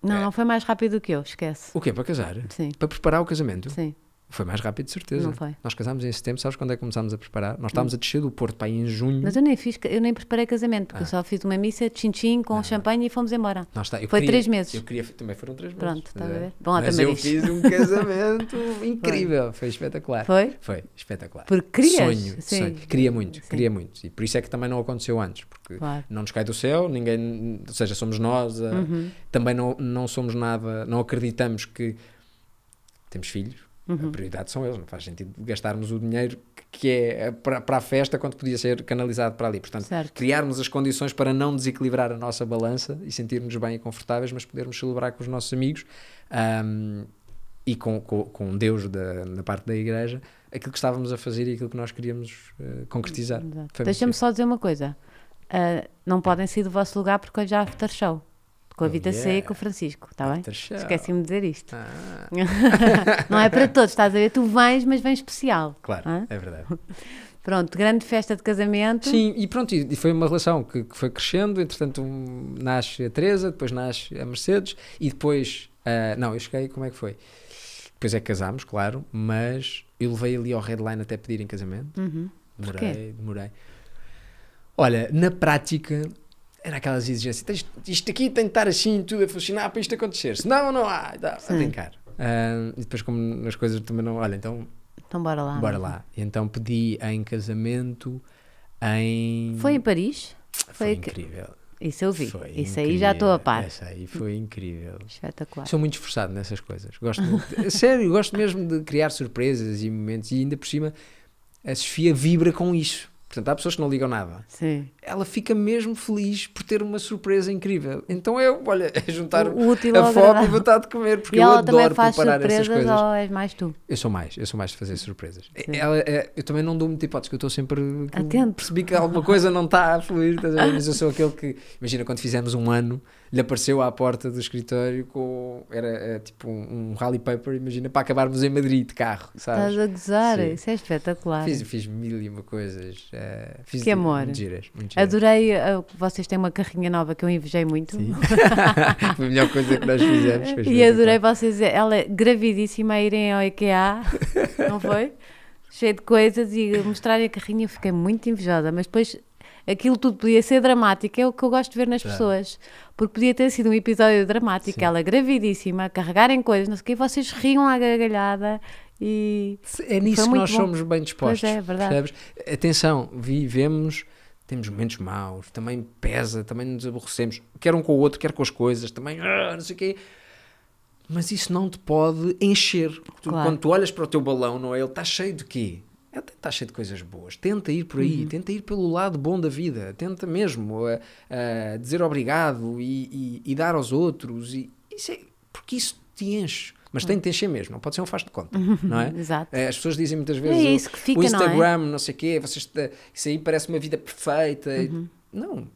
Não, é... não foi mais rápido do que eu, esquece. O quê? Para casar? Sim. Para preparar o casamento? Sim. Foi mais rápido, de certeza. Não foi. Nós casámos em setembro, sabes quando é que começámos a preparar? Nós estávamos a descer do Porto para em junho. Mas eu nem fiz, eu nem preparei casamento, porque ah. eu só fiz uma missa de chin com champanhe e fomos embora. Não, está, foi queria, três meses. Eu queria, também foram três meses. Pronto, está a é. ver. Bom, Mas eu fiz um casamento incrível, foi. foi. espetacular. Foi? Foi, espetacular. Porque querias. Sonho, sim. sonho. Queria muito, sim. queria muito. E por isso é que também não aconteceu antes, porque claro. não nos cai do céu, ninguém, ou seja, somos nós, uhum. também não, não somos nada, não acreditamos que temos filhos Uhum. A prioridade são eles, não faz sentido gastarmos o dinheiro que é para, para a festa quando podia ser canalizado para ali. Portanto, certo. criarmos as condições para não desequilibrar a nossa balança e sentirmos bem e confortáveis, mas podermos celebrar com os nossos amigos um, e com, com, com Deus da, na parte da igreja aquilo que estávamos a fazer e aquilo que nós queríamos uh, concretizar. Deixa-me só dizer uma coisa: uh, não podem sair do vosso lugar porque hoje há after show com a vida oh, yeah. com o Francisco, está ah, bem? Tá Esqueci-me de dizer isto. Ah. não é para todos, estás a ver? Tu vens, mas vens especial. Claro, é verdade. Pronto, grande festa de casamento. Sim, e pronto, e foi uma relação que, que foi crescendo. Entretanto, um, nasce a Teresa, depois nasce a Mercedes e depois. Uh, não, eu cheguei, como é que foi? Depois é que casámos, claro, mas eu levei ali ao headline até pedir em casamento. Uhum. Demorei, demorei. Olha, na prática, era aquelas exigências. Assim, isto aqui tem de estar assim, tudo a funcionar para isto acontecer. Se não não há. Tá, a brincar. Uh, e depois, como as coisas também não. Olha, então. Então, bora lá. Bora lá. E então pedi em casamento em. Foi em Paris? Foi, foi incrível. Que... Isso eu vi. Foi Isso incrível. aí já estou a par. Isso aí foi incrível. Espetacular. Sou muito esforçado nessas coisas. Gosto Sério, gosto mesmo de criar surpresas e momentos. E ainda por cima, a Sofia vibra com isso. Portanto, há pessoas que não ligam nada. Sim. Ela fica mesmo feliz por ter uma surpresa incrível. Então eu, olha, é juntar o, a fome e vontade de comer, porque e eu adoro preparar essas coisas. és mais tu? Eu sou mais, eu sou mais de fazer surpresas. Ela, é, eu também não dou muita hipótese, que eu estou sempre atento. Percebi que alguma coisa não está a fluir, mas eu sou aquele que, imagina, quando fizemos um ano lhe apareceu à porta do escritório com. Era é, tipo um, um rally paper, imagina, para acabarmos em Madrid de carro, sabes? Estás a gozar, Sim. isso é espetacular. Fiz, fiz mil e uma coisas. Uh, fiz que amor. Muito giras, muito giras. Adorei, uh, vocês têm uma carrinha nova que eu invejei muito. Foi a melhor coisa que nós fizemos. E então. adorei vocês, ela é gravidíssima, a irem ao IKEA, não foi? Cheio de coisas e mostrarem a carrinha, eu fiquei muito invejosa, mas depois aquilo tudo podia ser dramático, é o que eu gosto de ver nas claro. pessoas. Porque podia ter sido um episódio dramático, Sim. ela gravidíssima, carregarem coisas, não sei o quê, vocês riam à gargalhada e. É nisso que nós bom. somos bem é, dispostos. Pois é, verdade. Percebes? Atenção, vivemos temos momentos maus, também pesa, também nos aborrecemos, quer um com o outro, quer com as coisas, também ah, não sei o quê. Mas isso não te pode encher. Tu, Quando tu olhas para o teu balão, não é? Ele está cheio de quê? é, está cheio de coisas boas. Tenta ir por aí, uhum. tenta ir pelo lado bom da vida, tenta mesmo uh, uh, dizer obrigado e, e, e, dar aos outros, e, isso é, porque isso te enche. Mas uhum. tem de te encher mesmo, não pode ser um faz de conta, não é? Exato. Eh, as pessoas dizem muitas é vezes é que fica, o Instagram, não, é? não sei o quê, vocês, isso aí parece uma vida perfeita. Uhum. Não,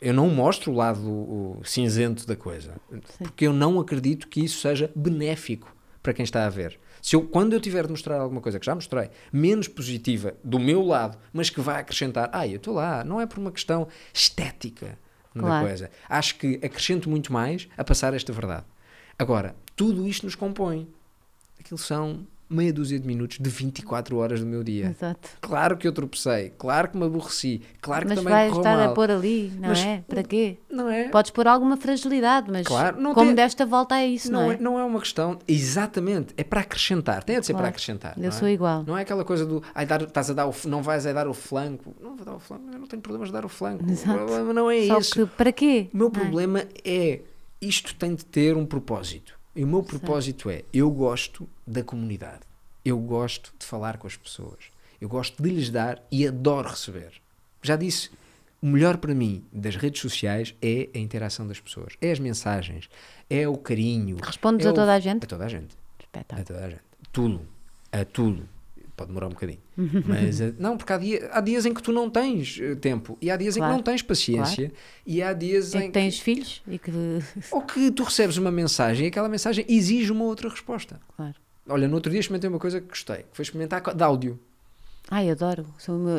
eu não mostro o lado cinzento da coisa, Sim. porque eu não acredito que isso seja benéfico para quem está a ver. Se eu, quando eu tiver de mostrar alguma coisa que já mostrei, menos positiva do meu lado, mas que vai acrescentar, ah, eu estou lá, não é por uma questão estética claro. da coisa. Acho que acrescento muito mais a passar esta verdade. Agora, tudo isto nos compõe. Aquilo são meia dúzia de minutos de 24 horas do meu dia. Exato. Claro que eu tropecei, claro que me aborreci, claro mas que também correu mal. Mas vais estar a pôr ali, não mas, é? Para quê? Não é? Podes pôr alguma fragilidade, mas claro, não como tem... desta volta é isso, não, não é? é? Não é uma questão, exatamente, é para acrescentar, tem de ser claro. para acrescentar. Eu é? sou é? igual. Não é aquela coisa do, ai, dar, estás a dar o, não vais a dar o flanco. Não vou dar o flanco, eu não tenho problemas de dar o flanco. Exato. O problema não é Só isso. Que, para quê? O meu é? problema é? é, isto tem de ter um propósito e o meu propósito é: eu gosto da comunidade, eu gosto de falar com as pessoas, eu gosto de lhes dar e adoro receber. Já disse, o melhor para mim das redes sociais é a interação das pessoas, é as mensagens, é o carinho. Respondes é a toda a gente? A toda a gente. Espetáculo. A toda a gente. Tudo. A tudo pode demorar um bocadinho. Uhum. Mas eh, não, porque há, dia, há, dias em que tu não tens eh, tempo e há dias claro. em que não tens paciência claro. e há dias é em que tens que... filhos e que ou que tu recebes uma mensagem e aquela mensagem exige uma outra resposta. Claro. Olha, no outro dia experimentei uma coisa que gostei, que foi experimentar de áudio. Ai, eu adoro.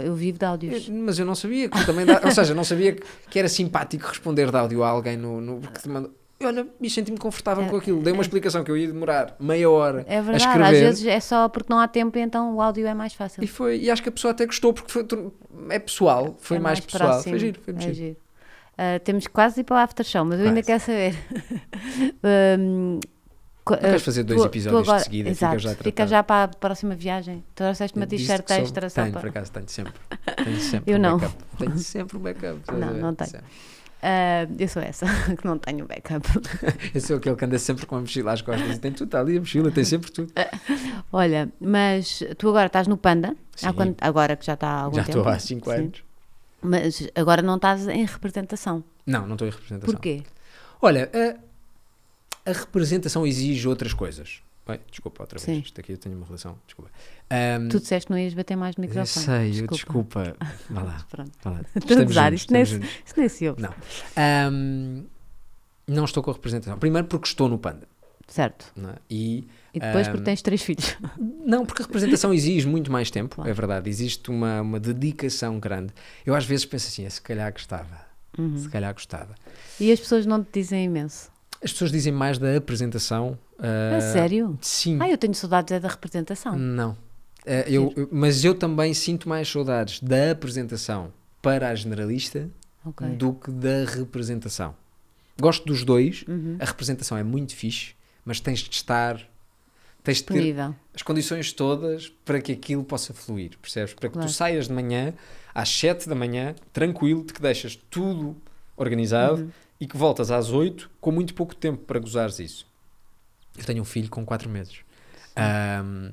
Eu vivo de áudios. Eu, eh, mas eu não sabia que também. Da, ou seja, não sabia que, que, era simpático responder de áudio a alguém no. no porque te manda, olha, e senti-me confortável é, com aquilo. Dei uma é. explicação que eu ia demorar meia hora é verdade, a escrever. Às vezes é só porque não há tempo, e então o áudio é mais fácil. E, foi, e acho que a pessoa até gostou, porque foi, é pessoal, foi é mais, mais pessoal. Próximo, foi giro, foi é giro. giro. Uh, temos quase ir para o after show, mas eu ainda quero saber. um, não queres ah, fazer dois tu, episódios tu agora, de seguida? Exato, fica já, fica já para a próxima viagem. Trouxeste uma t-shirt extra tenho, para... por acaso, tenho sempre. Tenho sempre eu um não. Backup. Tenho sempre um backup. Não, não tenho. Sempre. Uh, eu sou essa, que não tenho backup. eu sou aquele que anda sempre com a mochila às costas e tem tudo, está ali a mochila, tem sempre tudo. Uh, olha, mas tu agora estás no Panda, quando, agora que já está há algum já tempo. Já estou há 5 anos. Sim. Mas agora não estás em representação. Não, não estou em representação. Porquê? Olha, a, a representação exige outras coisas. Ai, desculpa, outra vez. Sim. Isto aqui eu tenho uma relação. Desculpa. Um, tu disseste que não ias bater mais no microfone. Eu sei, desculpa. desculpa. Vá lá. Pronto. Vá lá. Estou a usar, isto nem se ouve. Não. Um, não estou com a representação. Primeiro porque estou no Panda. Certo. É? E, e, depois um, porque tens três filhos. Não, porque a representação exige muito mais tempo, claro. é verdade. Existe uma, uma dedicação grande. Eu às vezes penso assim, é, se calhar gostava. Uhum. Se calhar gostava. E as pessoas não te dizem imenso? As pessoas dizem mais da apresentação Uh, é sério? Sim. Ah, eu tenho saudades é da representação. Não. Uh, eu, eu, mas eu também sinto mais saudades da apresentação para a generalista okay. do que da representação. Gosto dos dois, uhum. a representação é muito fixe, mas tens de estar. Tens de ter as condições todas para que aquilo possa fluir, percebes? Para que claro. tu saias de manhã, às 7 da manhã, tranquilo, de que deixas tudo organizado uhum. e que voltas às 8 com muito pouco tempo para gozares isso. Eu tenho um filho com 4 meses. Um,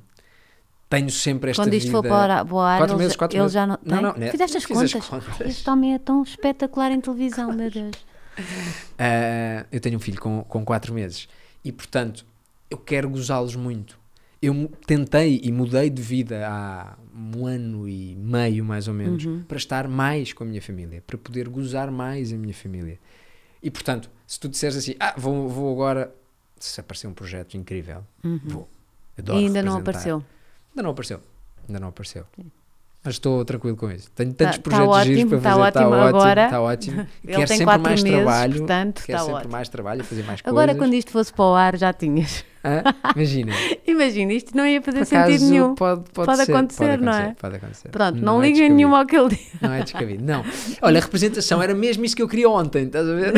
tenho sempre esta Quando isto vida... for para o ar, quatro ele, meses, quatro meses. já não... Não, não, né? não Fizeste as contas? contas? Este homem é tão espetacular em televisão, meu Deus. Uh, eu tenho um filho com, com quatro meses e, portanto, eu quero gozá-los muito. Eu tentei e mudei de vida há um ano e meio, mais ou menos, uhum. para estar mais com a minha família, para poder gozar mais a minha família. E, portanto, se tu disseres assim, ah, vou, vou agora se aparecer um projeto incrível, uhum. vou. Adoro e ainda não apareceu. Ainda não apareceu. Ainda não apareceu. Mas estou tranquilo com isso. Tenho tá, tantos tá, projetos tá giros para tá fazer. Está ótimo, tá ótimo agora. Está ótimo. Ele quer sempre mais meses, trabalho. Portanto, quer tá sempre ótimo. mais trabalho, fazer mais agora, coisas. Agora, quando isto fosse para o ar, já tinhas. Ah, imagina. imagina, isto não ia fazer Por sentido nenhum. Pode, pode, pode, ser, acontecer, pode, acontecer, não é? Pode acontecer. Pronto, não, não liguem é nenhum ao que ele Não é descabido, não. Olha, a representação era mesmo isso que eu queria ontem, estás a ver?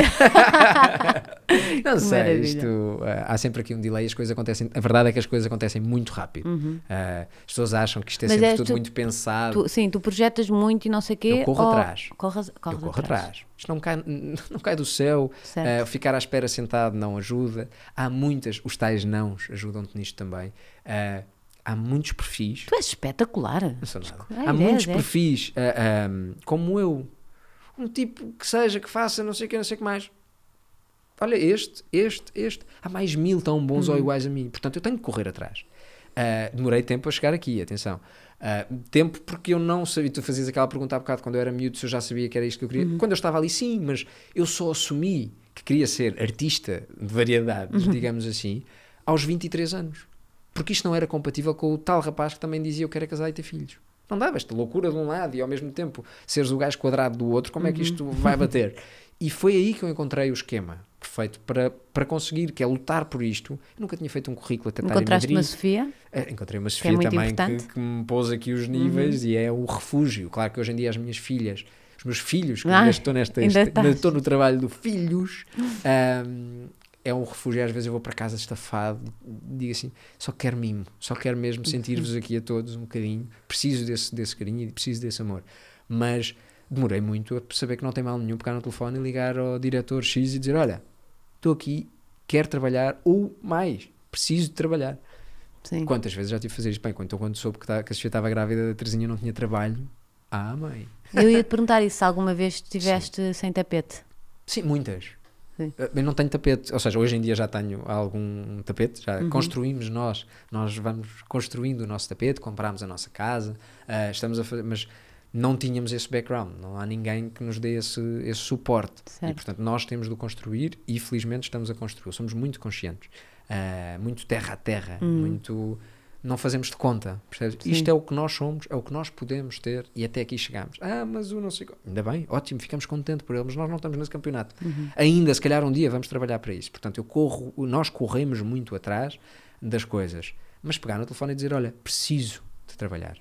não sei, Maravilha. isto. Uh, há sempre aqui um delay, as coisas acontecem. A verdade é que as coisas acontecem muito rápido. Uhum. Uh, as pessoas acham que isto é Mas sempre tudo tu, muito pensado. Tu, sim, tu projetas muito e não sei o quê. Eu corro ou... atrás. Corras, corras eu corro atrás. atrás. Isto não cai, não cai do céu. Uh, ficar à espera sentado não ajuda. Há muitas, os tais nãos ajudam-te nisto também. Uh, há muitos perfis. Tu és espetacular. Não sou nada. Ai, há é, muitos é. perfis uh, eh, um, ehm, como eu. Um tipo que seja, que faça não sei o que, não sei o que mais. Olha, este, este, este. Há mais mil tão bons uhum. ou iguais a mim. Portanto, eu tenho que correr atrás. demorei tempo a chegar aqui, atenção. Uh, tempo porque eu não sabia. Tu fazias aquela pergunta há bocado quando eu era miúdo se eu já sabia que era isto que eu queria. Uhum. Quando eu estava ali, sim, mas eu só assumi que queria ser artista de variedades, uhum. digamos assim, aos 23 anos. Porque isto não era compatível com o tal rapaz que também dizia eu quero casar e ter filhos. Não dava esta loucura de um lado e ao mesmo tempo seres o gajo quadrado do outro, como é que uhum. isto vai bater? E foi aí que eu encontrei o esquema perfeito para, para conseguir, que é lutar por isto. Eu nunca tinha feito um currículo até estar Encontraste em Madrid. uma Sofia? Eh, encontrei uma é Sofia é também que, que, me pôs aqui os níveis uhum. e é o refúgio. Claro que hoje em dia as minhas filhas, os meus filhos, que ah, ainda estou, nesta, ainda, este, ainda estou no trabalho do filhos, um, ehm, é um refúgio. Às vezes eu vou para casa estafado, digo assim, só quero mimo, só quero mesmo uhum. sentir-vos aqui a todos um bocadinho. Preciso desse, desse carinho e preciso desse amor. Mas demorei muito a saber que não tem mal nenhum pegar no telefone e ligar ao diretor X e dizer: Olha, estou aqui, quero trabalhar ou mais, preciso de trabalhar. Sim. Quantas vezes já tive a fazer isto? Bem, então quando soube que, tá, que a Sofia estava grávida, a Terezinha não tinha trabalho. Ah, mãe. Eu ia te perguntar isso, alguma vez estiveste Sim. sem tapete? Sim, muitas. Sim. Eu ah, não tenho tapete, ou seja, hoje em dia já tenho algum tapete, já uhum. construímos nós, nós vamos construindo o nosso tapete, comprámos a nossa casa, uh, estamos a fazer, mas não tínhamos esse background, não há ninguém que nos dê esse, esse suporte. Certo. E, portanto, nós temos de o construir e, felizmente, estamos a construir. Somos muito conscientes, uh, muito terra a terra, hum. muito. Não fazemos de conta, percebes? Sim. Isto é o que nós somos, é o que nós podemos ter e até aqui chegamos. Ah, mas o não sei. Ainda bem, ótimo, ficamos contentes por ele, mas nós não estamos nesse campeonato. Uhum. Ainda, se calhar, um dia vamos trabalhar para isso. Portanto, eu corro, nós corremos muito atrás das coisas. Mas pegar no telefone e dizer: Olha, preciso de trabalhar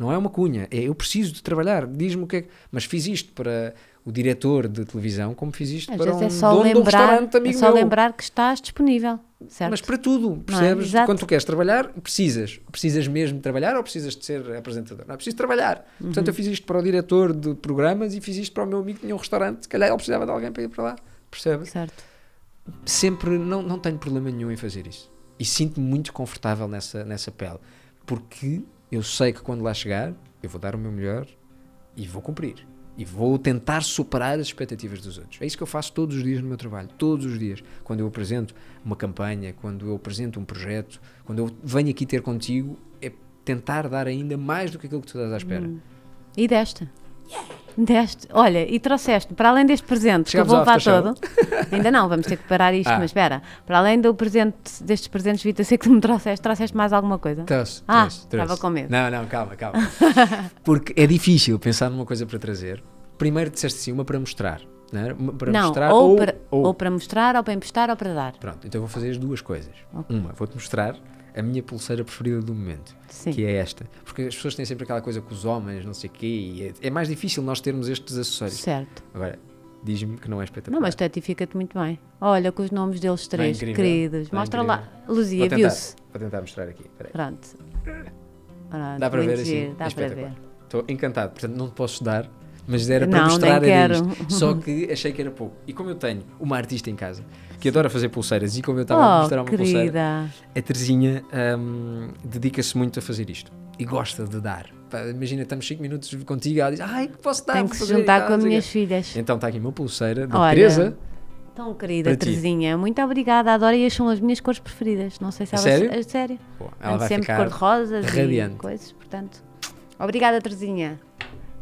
não é uma cunha, é eu preciso de trabalhar, diz-me o que é que... Mas fiz isto para o diretor de televisão, como fiz isto para é um é só dono lembrar, de um restaurante amigo É só meu. lembrar que estás disponível, certo? Mas para tudo, é? percebes? É? Quando tu queres trabalhar, precisas. Precisas mesmo de trabalhar ou precisas de ser apresentador? Não, é preciso trabalhar. Uhum. Portanto, eu fiz isto para o diretor de programas e fiz isto para o meu amigo que tinha um restaurante. Se calhar ele precisava de alguém para ir para lá, percebes? Certo. Sempre, não, não tenho problema nenhum em fazer isso. E sinto-me muito confortável nessa, nessa pele. Porque eu sei que quando lá chegar, eu vou dar o meu melhor e vou cumprir. E vou tentar superar as expectativas dos outros. É isso que eu faço todos os dias no meu trabalho, todos os dias. Quando eu apresento uma campanha, quando eu apresento um projeto, quando eu venho aqui ter contigo, é tentar dar ainda mais do que aquilo que tu estás à espera. Hum. E desta? Deste, olha, e trouxeste, para além deste presente Chegamos que eu vou levar todo, ainda não, vamos ter que parar isto, ah. mas espera, para além do presente, destes presentes, Vita, sei que me trouxeste, trouxeste mais alguma coisa? Trouxe, ah, trouxe, estava com medo. Não, não, calma, calma. Porque é difícil pensar numa coisa para trazer. Primeiro disseste sim, uma para mostrar. Não, para não, mostrar ou, ou, para, ou, ou para mostrar, ou para emprestar, ou para dar. Pronto, então vou fazer as duas coisas. Okay. Uma, vou-te mostrar a minha pulseira preferida do momento, Sim. que é esta. Porque as pessoas têm sempre aquela coisa com os homens, não sei o quê, e é, é mais difícil nós termos estes acessórios. Certo. Agora, diz-me que não é espetacular. Não, mas estetifica-te muito bem. Olha, com os nomes deles três, bem queridos. Mostra lá. Luzia, viu-se? Vou tentar mostrar aqui. Peraí. Pronto. Pronto. Dá para ver assim? giro, assim? Dá é para ver. Estou encantado, portanto não te posso dar mas era para não, mostrar nem era Só que achei que era pouco. E como eu tenho uma artista em casa que adora fazer pulseiras e como eu estava oh, a mostrar uma querida. pulseira, a Terezinha um, dedica-se muito a fazer isto e gosta de dar. Imagina, estamos 5 minutos contigo e ela diz: Ai, posso dar? Tenho que se juntar com as minhas filhas. Então está aqui uma pulseira da Olha, Teresa. Tão querida, Terezinha, muito obrigada. Adoro e são as minhas cores preferidas. Não sei se a sério? É sério. Pô, ela vai sempre cor de rosas radiante. e coisas, portanto. Obrigada, Terezinha.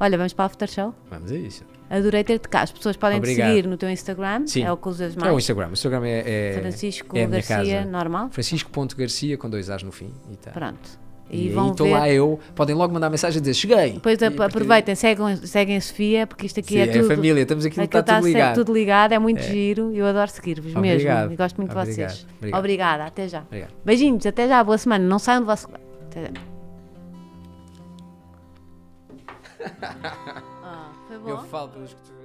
Olha, vamos para o after show? Vamos a isso. Adorei ter-te cá. As pessoas podem te seguir no teu Instagram. Sim. É o que usas mais. É o Instagram. O Instagram é, é Francisco é Garcia, normal. Francisco.garcia com dois A's no fim. E tá. Pronto. E, e vão estou lá eu. Podem logo mandar mensagem e dizer cheguei. Depois aproveitem, seguem, seguem a Sofia, porque isto aqui Sim, é, é tudo. É família, estamos aqui, aqui está, está tudo ligado. tudo ligado, é muito é. giro. Eu adoro seguir-vos mesmo. E gosto muito Obrigado. de vocês. Obrigado. Obrigada, até já. Obrigado. Beijinhos, até já, boa semana. Não saiam do vosso. Até já. Ah, foi bom. Eu falo pelos que tu